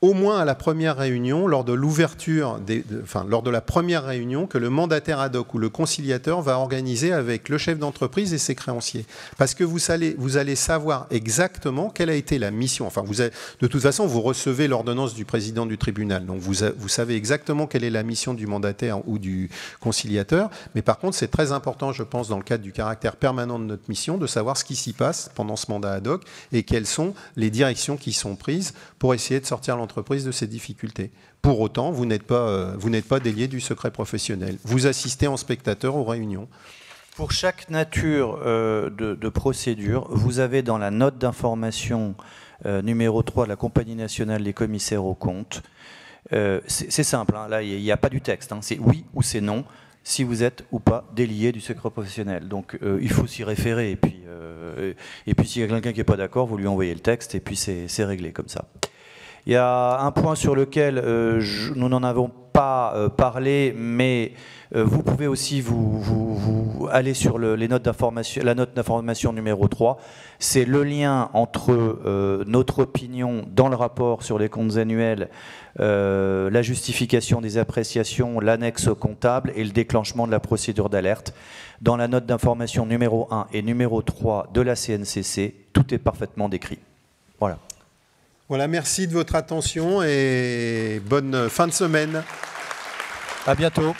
B: au moins à la première réunion, lors de l'ouverture, des enfin, lors de la première réunion que le mandataire ad hoc ou le conciliateur va organiser avec le chef d'entreprise et ses créanciers. Parce que vous allez, vous allez savoir exactement quelle a été la mission. Enfin, vous de toute façon, vous recevez l'ordonnance du président du tribunal, donc vous, vous savez exactement quelle est la mission du mandataire ou du conciliateur. Mais par contre, c'est très important, je pense, dans le cadre du caractère permanent de notre mission, de savoir ce qui s'y passe pendant ce mandat ad hoc et quelles sont les directions qui sont prises pour essayer de sortir l'entreprise reprise de ces difficultés. Pour autant, vous n'êtes pas, euh, vous n'êtes pas délié du secret professionnel. Vous assistez en spectateur aux réunions. Pour chaque nature euh, de, procédure, vous avez dans la note
A: d'information euh, numéro 3 de la Compagnie nationale des commissaires aux comptes, c'est simple, hein. là il n'y a, pas du texte, hein. c'est oui ou c'est non, si vous êtes ou pas délié du secret professionnel. Donc il faut s'y référer, et puis, et, et puis s'il y a quelqu'un qui n'est pas d'accord, vous lui envoyez le texte, et puis c'est réglé comme ça. Il y a un point sur lequel euh, nous n'en avons pas euh, parlé, mais euh, vous pouvez aussi vous, aller sur les notes la note d'information numéro 3. C'est le lien entre notre opinion dans le rapport sur les comptes annuels, la justification des appréciations, l'annexe comptable et le déclenchement de la procédure d'alerte. Dans la note d'information numéro 1 et numéro 3 de la CNCC, tout est parfaitement décrit. Voilà.
B: Voilà, merci de votre attention et bonne fin de semaine. À bientôt.